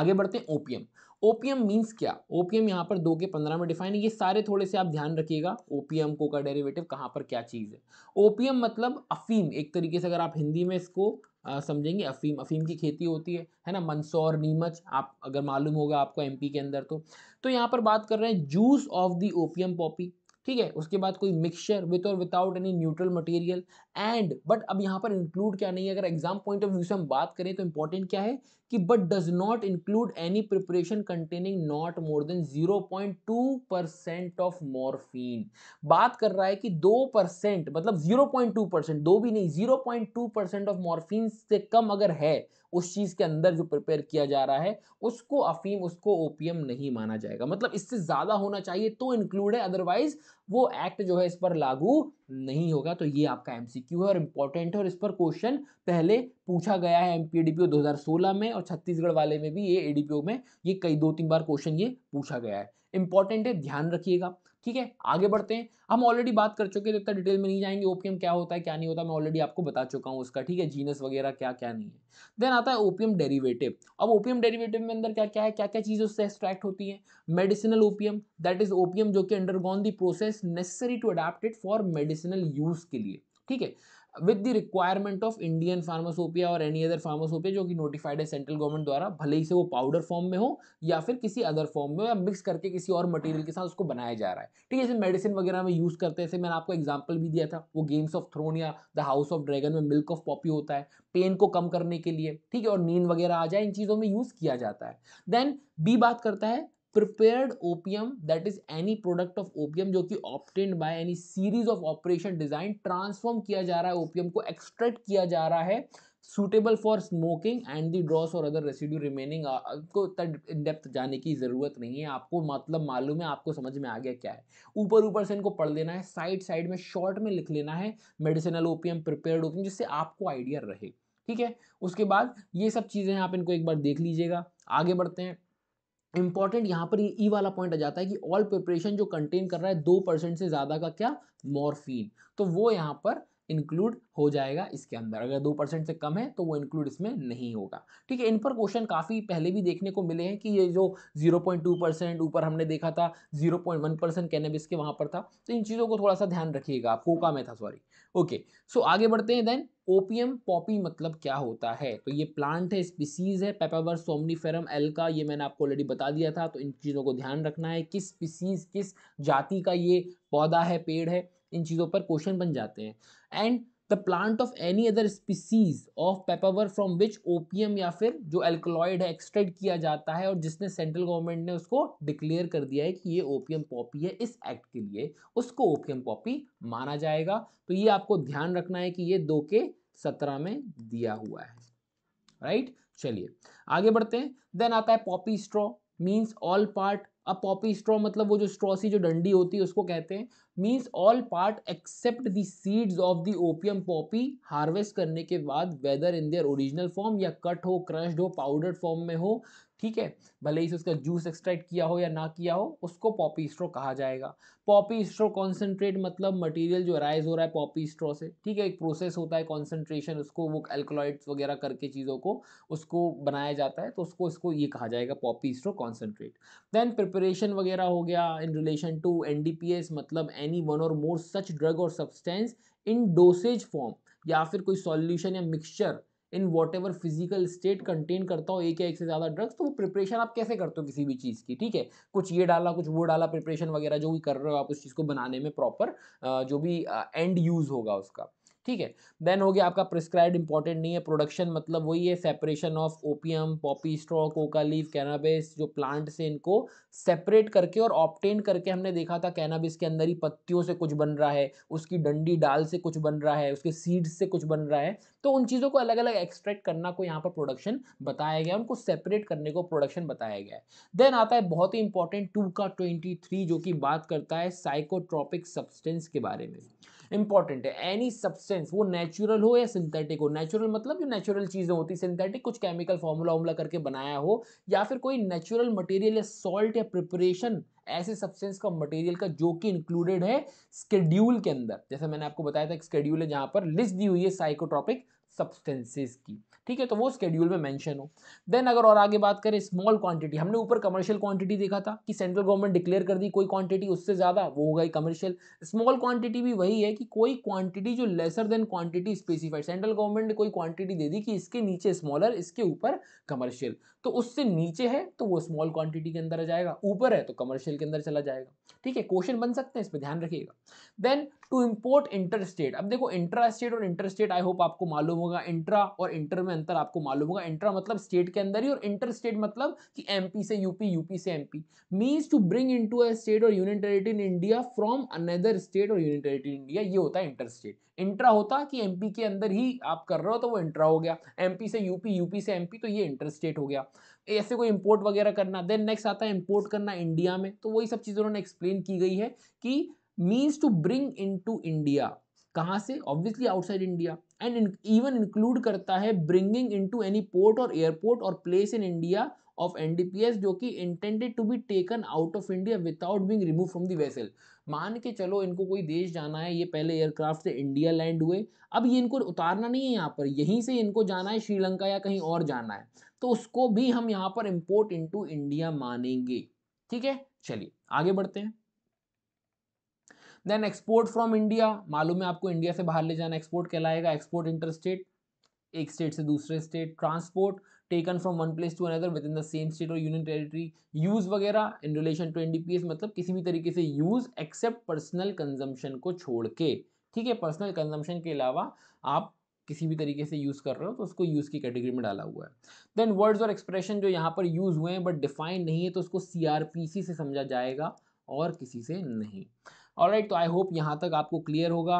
आगे बढ़ते हैं ओपीएम ओपीएम मीन्स क्या ओपीएम यहाँ पर दो के पंद्रह में डिफाइन है ये सारे थोड़े से आप ध्यान रखिएगा ओपीएम को का डेरिवेटिव कहाँ पर क्या चीज़ है ओपीएम मतलब अफीम एक तरीके से अगर आप हिंदी में इसको समझेंगे अफीम अफीम की खेती होती है है ना मंदसौर नीमच आप अगर मालूम होगा आपको एमपी के अंदर तो तो यहाँ पर बात कर रहे हैं juice of the opium poppy ठीक है उसके बाद कोई mixture with or without any neutral material and but अब यहाँ पर इंक्लूड क्या नहीं है अगर एग्जाम पॉइंट ऑफ व्यू से हम बात करें तो इंपॉर्टेंट क्या है कि but does not include any preparation containing not more than 0.2 percent of morphine बात कर रहा है कि दो परसेंट मतलब 0.2 परसेंट दो भी नहीं 0.2 परसेंट ऑफ मॉर्फीन से कम अगर है उस चीज़ के अंदर जो प्रिपेयर किया जा रहा है उसको अफीम उसको ओपीएम नहीं माना जाएगा मतलब इससे ज़्यादा होना चाहिए तो इंक्लूड है अदरवाइज वो एक्ट जो है इस पर लागू नहीं होगा तो ये आपका एमसीक्यू है और इंपॉर्टेंट है और इस पर क्वेश्चन पहले पूछा गया है दो हजार 2016 में और छत्तीसगढ़ वाले में भी ये एडीपीओ में ये कई दो तीन बार क्वेश्चन ये पूछा गया है इंपॉर्टेंट है ध्यान रखिएगा ठीक है आगे बढ़ते हैं हम ऑलरेडी बात कर चुके हैं तो डिटेल में नहीं जाएंगे ओपीएम क्या होता है क्या नहीं होता मैं ऑलरेडी आपको बता चुका हूँ उसका ठीक है जीनस वगैरह क्या क्या नहीं है देन आता है ओपीएम डेरिवेटिव अब ओपीएम डेरिवेटिव में अंदर क्या क्या है क्या क्या चीज़ उससे एक्सट्रैक्ट होती है medicinal opium that is opium जो कि undergone the process necessary to adapt for medicinal use के लिए ठीक है with the requirement of Indian pharmacopoeia or any other फार्मासोपिया जो कि नोटिफाइड है सेंट्रल गवर्नमेंट द्वारा भले ही से वो पाउडर फॉर्म में हो या फिर किसी अदर फॉर्म में हो या मिक्स करके किसी और मटेरियल के साथ उसको बनाया जा रहा है ठीक है जैसे मेडिसिन वगैरह में यूज़ करते हैं मैंने आपको एग्जाम्पल भी दिया था वो गेम्स ऑफ थ्रोन या द हाउस ऑफ ड्रैगन में मिल्क ऑफ पॉपी होता है पेन को कम करने के लिए ठीक है और नींद वगैरह आ जाए इन चीज़ों में यूज़ किया जाता है देन बी बात करता है prepared opium that is any product of opium जो कि obtained by any series of operation design transform किया जा रहा है ओपीएम को एक्सट्रैक्ट किया जा रहा है suitable for smoking and the dross or other residue remaining आपको इन डेप्थ जाने की ज़रूरत नहीं है आपको मतलब मालूम है आपको समझ में आ गया क्या है ऊपर ऊपर से इनको पढ़ लेना है साइड साइड में शॉर्ट में लिख लेना है मेडिसिनल ओपीएम प्रिपेयर्ड ओपीएम जिससे आपको आइडिया रहे ठीक है उसके बाद ये सब चीज़ें आप इनको एक बार देख लीजिएगा आगे बढ़ते हैं इंपॉर्टेंट यहां पर ई वाला पॉइंट आ जाता है कि ऑल प्रिपरेशन जो कंटेन कर रहा है दो परसेंट से ज़्यादा का क्या मॉर्फिन तो वो यहां पर इंक्लूड हो जाएगा इसके अंदर अगर दो परसेंट से कम है तो वो इंक्लूड इसमें नहीं होगा ठीक है इन पर क्वेश्चन काफ़ी पहले भी देखने को मिले हैं कि ये जो जीरो पॉइंट टू परसेंट ऊपर हमने देखा था zero point one percent cannabis के वहाँ पर था तो इन चीज़ों को थोड़ा सा ध्यान रखिएगा कोका में था सॉरी ओके सो आगे बढ़ते हैं देन ओपीएम पॉपी मतलब क्या होता है तो ये प्लांट है स्पीसीज़ है पेपावर सोमनीफेरम का ये मैंने आपको ऑलरेडी बता दिया था तो इन चीज़ों को ध्यान रखना है किस स्पीसीज़ किस जाति का ये पौधा है पेड़ है इन चीज़ों पर क्वेश्चन बन जाते हैं and the plant of any other species of papaver from which opium या फिर जो एल्कोलॉइड है एक्सट्रैक्ट किया जाता है और जिसने सेंट्रल गवर्नमेंट ने उसको डिक्लेयर कर दिया है कि ये ओपीएम पॉपी है इस एक्ट के लिए उसको ओपीएम पॉपी माना जाएगा तो ये आपको ध्यान रखना है कि ये दो के सत्रह में दिया हुआ है राइट right? चलिए आगे बढ़ते हैं देन आता है poppy straw means all part अब पॉपी स्ट्रॉ मतलब वो जो स्ट्रॉ सी जो डंडी होती है उसको कहते हैं means all part except the seeds of the opium poppy harvest करने के बाद whether in their original form या कट हो क्रश्ड हो पाउडर फॉर्म में हो ठीक है भले ही उसका जूस एक्सट्रैक्ट किया हो या ना किया हो उसको पॉपी स्ट्रो कहा जाएगा पॉपी स्ट्रो कॉन्सेंट्रेट मतलब मटेरियल जो राइज हो रहा है पॉपी स्ट्रो से ठीक है एक प्रोसेस होता है कॉन्सेंट्रेशन उसको वो एल्कोलाइड्स वगैरह करके चीज़ों को उसको बनाया जाता है तो उसको इसको ये कहा जाएगा poppy straw concentrate then preparation वगैरह हो गया इन रिलेशन टू एन मतलब any one or more such drug or substance in dosage form या फिर कोई सॉल्यूशन या mixture in whatever physical state contain करता हो एक या एक से ज़्यादा ड्रग्स तो वो प्रिपरेशन आप कैसे करते हो किसी भी चीज़ की ठीक है कुछ ये डाला कुछ वो डाला प्रिपरेशन वगैरह जो भी कर रहे हो आप उस चीज़ को बनाने में प्रॉपर जो भी एंड यूज़ होगा उसका ठीक है देन हो गया आपका प्रिस्क्राइब इंपॉर्टेंट नहीं है प्रोडक्शन मतलब वही है separation of opium poppy straw coca leave cannabis जो प्लांट से इनको सेपरेट करके और ऑप्टेन करके हमने देखा था कैनाबिस के अंदर ही पत्तियों से कुछ बन रहा है उसकी डंडी डाल से कुछ बन रहा है उसके सीड्स से कुछ बन रहा है तो उन चीज़ों को अलग अलग एक्सट्रैक्ट करना को यहाँ पर प्रोडक्शन बताया गया उनको सेपरेट करने को प्रोडक्शन बताया गया है देन आता है बहुत ही इंपॉर्टेंट टू का ट्वेंटी थ्री जो कि बात करता है साइकोट्रॉपिक सब्सटेंस के बारे में इंपॉर्टेंट है एनी सब्सटेंस वो नेचुरल हो या सिंथेटिक हो नेचुरल मतलब जो नेचुरल चीज़ें होती सिंथेटिक कुछ केमिकल फॉर्मूला वॉमूला करके बनाया हो या फिर कोई नेचुरल मटेरियल या सॉल्ट या प्रिपरेशन ऐसे सब्सटेंस का मटेरियल का जो कि इंक्लूडेड है स्केड्यूल के अंदर जैसे मैंने आपको बताया था एक स्केड्यूल है जहाँ पर लिस्ट दी हुई है साइकोट्रॉपिक सब्सटेंसेस की ठीक है तो वो स्केड्यूल में मैंशन हो देन अगर और आगे बात करें स्मॉल क्वांटिटी हमने ऊपर कमर्शियल क्वांटिटी देखा था कि सेंट्रल गवर्नमेंट डिक्लेयर कर दी कोई क्वांटिटी उससे ज़्यादा वो हो गई कमर्शियल स्मॉल क्वांटिटी भी वही है कि कोई क्वांटिटी जो lesser than quantity specified central government ने कोई क्वांटिटी दे दी कि इसके नीचे स्मॉलर इसके ऊपर कमर्शियल तो उससे नीचे है तो वो स्मॉल क्वांटिटी के अंदर आ जाएगा ऊपर है तो कमर्शियल के अंदर चला जाएगा ठीक है क्वेश्चन बन सकते हैं इस पर ध्यान रखिएगा then to import inter state अब देखो इंट्रा स्टेट और इंटर स्टेट आई होप आपको मालूम होगा इंट्रा और इंटर में अंतर आपको मालूम होगा इंट्रा मतलब स्टेट के अंदर ही और इंटर स्टेट मतलब कि पी से यूपी यूपी से P means to bring to a state or union territory in India from another state or union territory in India ये होता है इंटर स्टेट इंट्रा होता कि एमपी के अंदर ही आप कर रहे हो तो वो इंट्रा हो गया एमपी से यूपी यूपी से एमपी तो ये इंटर स्टेट हो गया ऐसे कोई इंपोर्ट वगैरह करना देन नेक्स्ट आता है इंपोर्ट करना इंडिया में तो वही सब चीज़ उन्होंने एक्सप्लेन की गई है कि means to bring into India कहाँ से obviously outside India and even include करता है bringing into any port or airport or place in India of NDPS जो कि intended to be taken out of India without being remove from the vessel मान के चलो इनको कोई देश जाना है ये पहले एयरक्राफ्ट से इंडिया लैंड हुए अब ये इनको उतारना नहीं है यहाँ पर यहीं से इनको जाना है श्रीलंका या कहीं और जाना है तो उसको भी हम यहाँ पर इम्पोर्ट इन इंडिया मानेंगे ठीक है चलिए आगे बढ़ते हैं देन एक्सपोर्ट फ्रॉम इंडिया मालूम है आपको इंडिया से बाहर ले जाना एक्सपोर्ट कहलाएगा एक्सपोर्ट इंटर स्टेट एक स्टेट से दूसरे state transport taken from one place to another within the same state or union territory use वगैरह इन रिलेशन टू एनडीपीएस मतलब किसी भी तरीके से यूज एक्सेप्ट पर्सनल कंजम्पशन को छोड़ के ठीक है पर्सनल कंजम्पशन के अलावा आप किसी भी तरीके से यूज़ कर रहे हो तो उसको यूज़ की कैटेगरी में डाला हुआ है देन वर्ड्स और एक्सप्रेशन जो यहाँ पर यूज़ हुए हैं बट डिफाइंड नहीं है तो उसको सी से समझा जाएगा और किसी से नहीं और राइट right, तो आई होप यहाँ तक आपको क्लियर होगा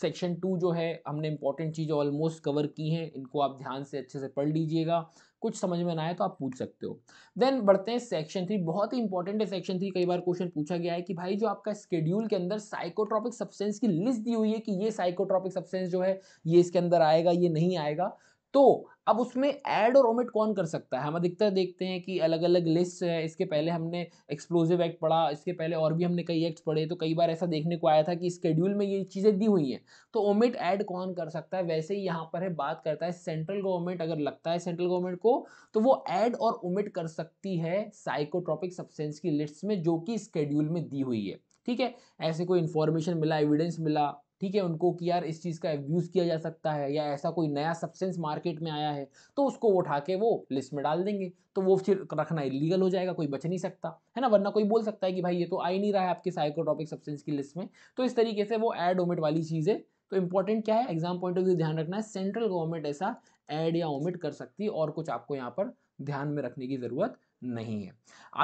सेक्शन टू जो है हमने इंपॉर्टेंट चीज़ें ऑलमोस्ट कवर की हैं इनको आप ध्यान से अच्छे से पढ़ लीजिएगा कुछ समझ में ना आए तो आप पूछ सकते हो देन बढ़ते हैं सेक्शन थ्री बहुत ही इंपॉर्टेंट है सेक्शन थ्री कई बार क्वेश्चन पूछा गया है कि भाई जो आपका स्केड्यूल के अंदर साइकोट्रॉपिक सब्सटेंस की लिस्ट दी हुई है कि ये साइकोट्रॉपिक सब्सटेंस जो है ये इसके अंदर आएगा ये नहीं आएगा तो अब उसमें ऐड और ओमिट कौन कर सकता है हम अधिकतर देखते हैं कि अलग अलग लिस्ट है इसके पहले हमने एक्सप्लोजिव एक्ट पढ़ा इसके पहले और भी हमने कई एक्ट पढ़े तो कई बार ऐसा देखने को आया था कि स्केड्यूल में ये चीज़ें दी हुई हैं तो ओमिट ऐड कौन कर सकता है वैसे ही यहाँ पर है बात करता है सेंट्रल गवर्नमेंट अगर लगता है सेंट्रल गवर्नमेंट को तो वो ऐड और ओमिट कर सकती है साइकोट्रॉपिक सब्सटेंस की लिस्ट में जो कि स्केड्यूल में दी हुई है ठीक है ऐसे कोई इन्फॉर्मेशन मिला एविडेंस मिला ठीक है उनको कि यार इस चीज़ का यूज़ किया जा सकता है या ऐसा कोई नया सब्सटेंस मार्केट में आया है तो उसको उठा के वो लिस्ट में डाल देंगे तो वो फिर रखना इलीगल हो जाएगा कोई बच नहीं सकता है ना वरना कोई बोल सकता है कि भाई ये तो आ ही नहीं रहा है आपके साइकोट्रॉपिक सब्सटेंस की लिस्ट में तो इस तरीके से वो एड ओमिट वाली चीज़ें तो इंपॉर्टेंट क्या है एग्जाम पॉइंट ऑफ व्यू ध्यान रखना है सेंट्रल गवर्नमेंट ऐसा एड या ओमिट कर सकती है और कुछ आपको यहाँ पर ध्यान में रखने की ज़रूरत नहीं है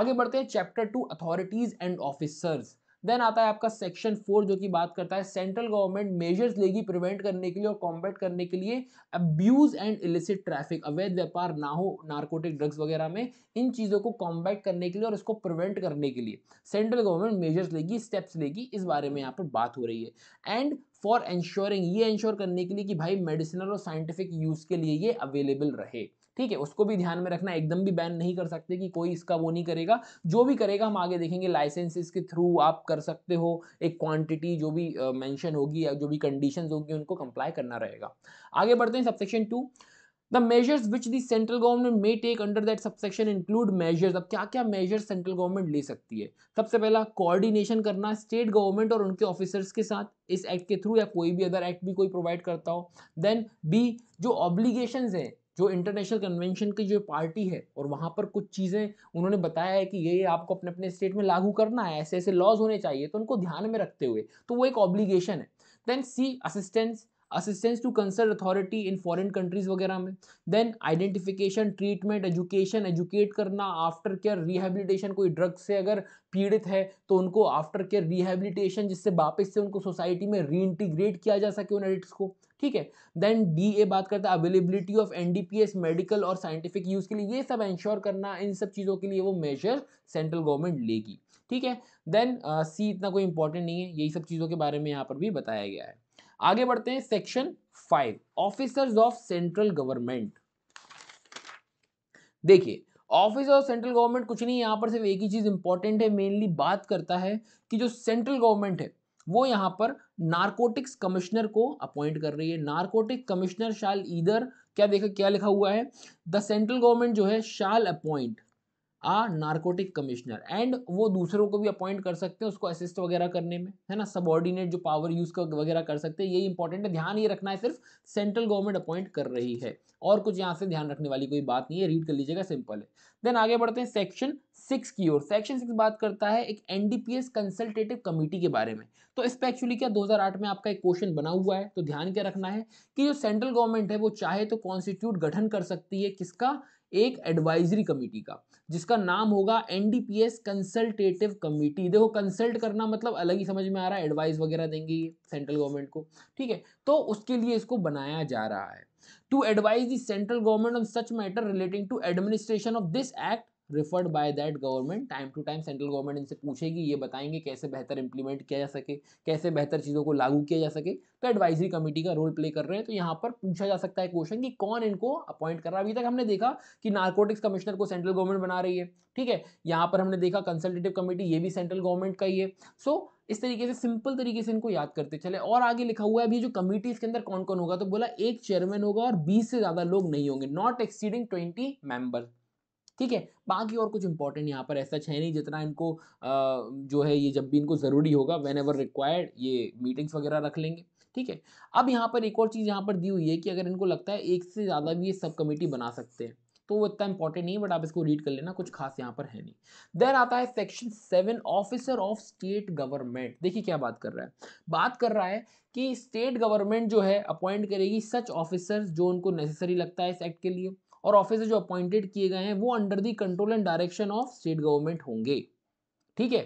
आगे बढ़ते हैं chapter two authorities and officers then आता है आपका सेक्शन फोर जो कि बात करता है सेंट्रल गवर्नमेंट मेजर्स लेगी प्रिवेंट करने के लिए और कॉम्बेट करने के लिए अब्यूज एंड इलिसिट ट्रैफिक अवैध व्यापार ना हो नार्कोटिक ड्रग्स वगैरह में इन चीज़ों को कॉम्बैट करने के लिए और इसको प्रिवेंट करने के लिए सेंट्रल गवर्नमेंट मेजर्स लेगी स्टेप्स लेगी इस बारे में यहाँ पर बात हो रही है एंड फॉर इंश्योरिंग ये इंश्योर करने के लिए कि भाई मेडिसिनल और साइंटिफिक यूज़ के लिए ये अवेलेबल रहे ठीक है उसको भी ध्यान में रखना एकदम भी बैन नहीं कर सकते कि कोई इसका वो नहीं करेगा जो भी करेगा हम आगे देखेंगे लाइसेंसेस के थ्रू आप कर सकते हो एक क्वांटिटी जो भी मेंशन होगी या जो भी कंडीशंस होगी उनको कंप्लाई करना रहेगा आगे बढ़ते हैं subsection two the measures which the central government may take under that subsection include measures अब क्या क्या मेजर्स सेंट्रल गवर्नमेंट ले सकती है सबसे पहला कोऑर्डिनेशन करना स्टेट गवर्नमेंट और उनके ऑफिसर्स के साथ इस एक्ट के थ्रू या कोई भी अदर एक्ट भी कोई प्रोवाइड करता हो देन बी जो ऑब्लीगेशन हैं जो इंटरनेशनल कन्वेंशन की जो पार्टी है और वहाँ पर कुछ चीज़ें उन्होंने बताया है कि ये आपको अपने अपने स्टेट में लागू करना है ऐसे ऐसे लॉज होने चाहिए तो उनको ध्यान में रखते हुए तो वो एक ऑब्लीगेशन है then C assistance assistance to consult authority in foreign countries वगैरह में then identification treatment education educate करना आफ्टर केयर रिहेबिलिटेशन कोई ड्रग से अगर पीड़ित है तो उनको आफ्टर केयर रिहेबिलिटेशन जिससे वापस से उनको सोसाइटी में री इंटीग्रेट किया जा सके उन एडिट्स को ठीक है देन डी ए बात करता है अवेलेबिलिटी ऑफ एनडीपीएस मेडिकल और साइंटिफिक यूज के लिए ये सब इंश्योर करना इन सब चीज़ों के लिए वो मेजर सेंट्रल गवर्नमेंट लेगी ठीक है देन सी इतना कोई इंपॉर्टेंट नहीं है यही सब चीज़ों के बारे में यहाँ पर भी बताया गया है आगे बढ़ते हैं section five officers of central government देखिए ऑफिस ऑफ सेंट्रल गवर्नमेंट कुछ नहीं यहाँ पर सिर्फ एक ही चीज़ इंपॉर्टेंट है मेनली बात करता है कि जो सेंट्रल गवर्नमेंट है वो यहाँ पर नारकोटिक्स कमिश्नर को अपॉइंट कर रही है नारकोटिक कमिश्नर शाल ईदर क्या देखा क्या लिखा हुआ है द सेंट्रल गवर्नमेंट जो है shall appoint a narcotic commissioner and वो दूसरों को भी अपॉइंट कर सकते हैं उसको असिस्ट वगैरह करने में है ना सबॉर्डिनेट जो पावर यूज़ कर वगैरह कर सकते हैं ये इंपॉर्टेंट है ध्यान ये रखना है सिर्फ सेंट्रल गवर्नमेंट अपॉइंट कर रही है और कुछ यहाँ से ध्यान रखने वाली कोई बात नहीं है रीड कर लीजिएगा सिंपल है देन आगे बढ़ते हैं सेक्शन सिक्स की ओर सेक्शन सिक्स बात करता है एक एनडीपीएस कंसल्टेटिव कमेटी के बारे में तो इस पर एक्चुअली क्या दो में आपका एक क्वेश्चन बना हुआ है तो ध्यान क्या रखना है कि जो सेंट्रल गवर्नमेंट है वो चाहे तो कॉन्स्टिट्यूट गठन कर सकती है किसका एक एडवाइजरी कमेटी का जिसका नाम होगा एनडीपीएस कंसल्टेटिव कमेटी देखो कंसल्ट करना मतलब अलग ही समझ में आ रहा है एडवाइस वगैरह देंगे सेंट्रल गवर्नमेंट को ठीक है तो उसके लिए इसको बनाया जा रहा है to advise central central government on such matter relating to administration of this act referred by that government time to time central government इनसे पूछेगी ये बताएंगे कैसे बेहतर इंप्लीमेंट किया जा सके कैसे बेहतर चीज़ों को लागू किया जा सके तो एडवाइजरी कमेटी का रोल प्ले कर रहे हैं तो यहाँ पर पूछा जा सकता है क्वेश्चन कि कौन इनको अपॉइंट कर रहा है अभी तक हमने देखा कि नार्कोटिक्स कमिश्नर को सेंट्रल गवर्नमेंट बना रही है ठीक है यहाँ पर हमने देखा कंसल्टेटिव कमेटी ये भी सेंट्रल गवर्नमेंट का ही है सो so, इस तरीके से सिंपल तरीके से इनको याद करते चले और आगे लिखा हुआ है अभी जो कमेटी इसके अंदर कौन कौन होगा तो बोला एक चेयरमैन होगा और बीस से ज़्यादा लोग नहीं होंगे नॉट एक्सीडिंग ट्वेंटी मेंबर्स ठीक है बाकी और कुछ इंपॉर्टेंट यहाँ पर ऐसा है नहीं जितना इनको आ, जो है ये जब भी इनको ज़रूरी होगा वेन एवर रिक्वायर्ड ये मीटिंग्स वगैरह रख लेंगे ठीक है अब यहाँ पर एक और चीज़ यहाँ पर दी हुई है कि अगर इनको लगता है एक से ज़्यादा भी ये सब कमेटी बना सकते हैं तो वो इतना इंपॉर्टेंट नहीं है बट आप इसको रीड कर लेना कुछ खास यहाँ पर है नहीं देन आता है section seven officer of state government देखिए क्या बात कर रहा है बात कर रहा है कि स्टेट गवर्नमेंट जो है अपॉइंट करेगी सच ऑफिसर जो उनको नेसेसरी लगता है इस एक्ट के लिए और ऑफिसर जो अपॉइंटेड किए गए हैं वो under the control and direction of state government होंगे ठीक है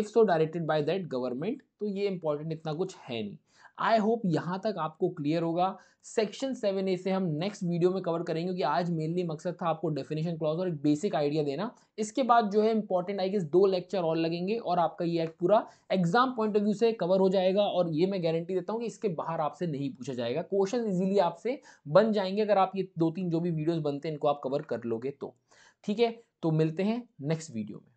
if so directed by that government तो ये इंपॉर्टेंट इतना कुछ है नहीं आई होप यहाँ तक आपको क्लियर होगा सेक्शन सेवन ए से हम नेक्स्ट वीडियो में कवर करेंगे क्योंकि आज मेनली मकसद था आपको डेफिनेशन क्लॉज और एक बेसिक आइडिया देना इसके बाद जो है इंपॉर्टेंट आई गेस दो लेक्चर और लगेंगे और आपका ये एक्ट पूरा एग्जाम पॉइंट ऑफ व्यू से कवर हो जाएगा और ये मैं गारंटी देता हूँ कि इसके बाहर आपसे नहीं पूछा जाएगा क्वेश्चन ईजिली आपसे बन जाएंगे अगर आप ये दो तीन जो भी वीडियोज़ बनते हैं इनको आप कवर कर लोगे तो ठीक है तो मिलते हैं नेक्स्ट वीडियो में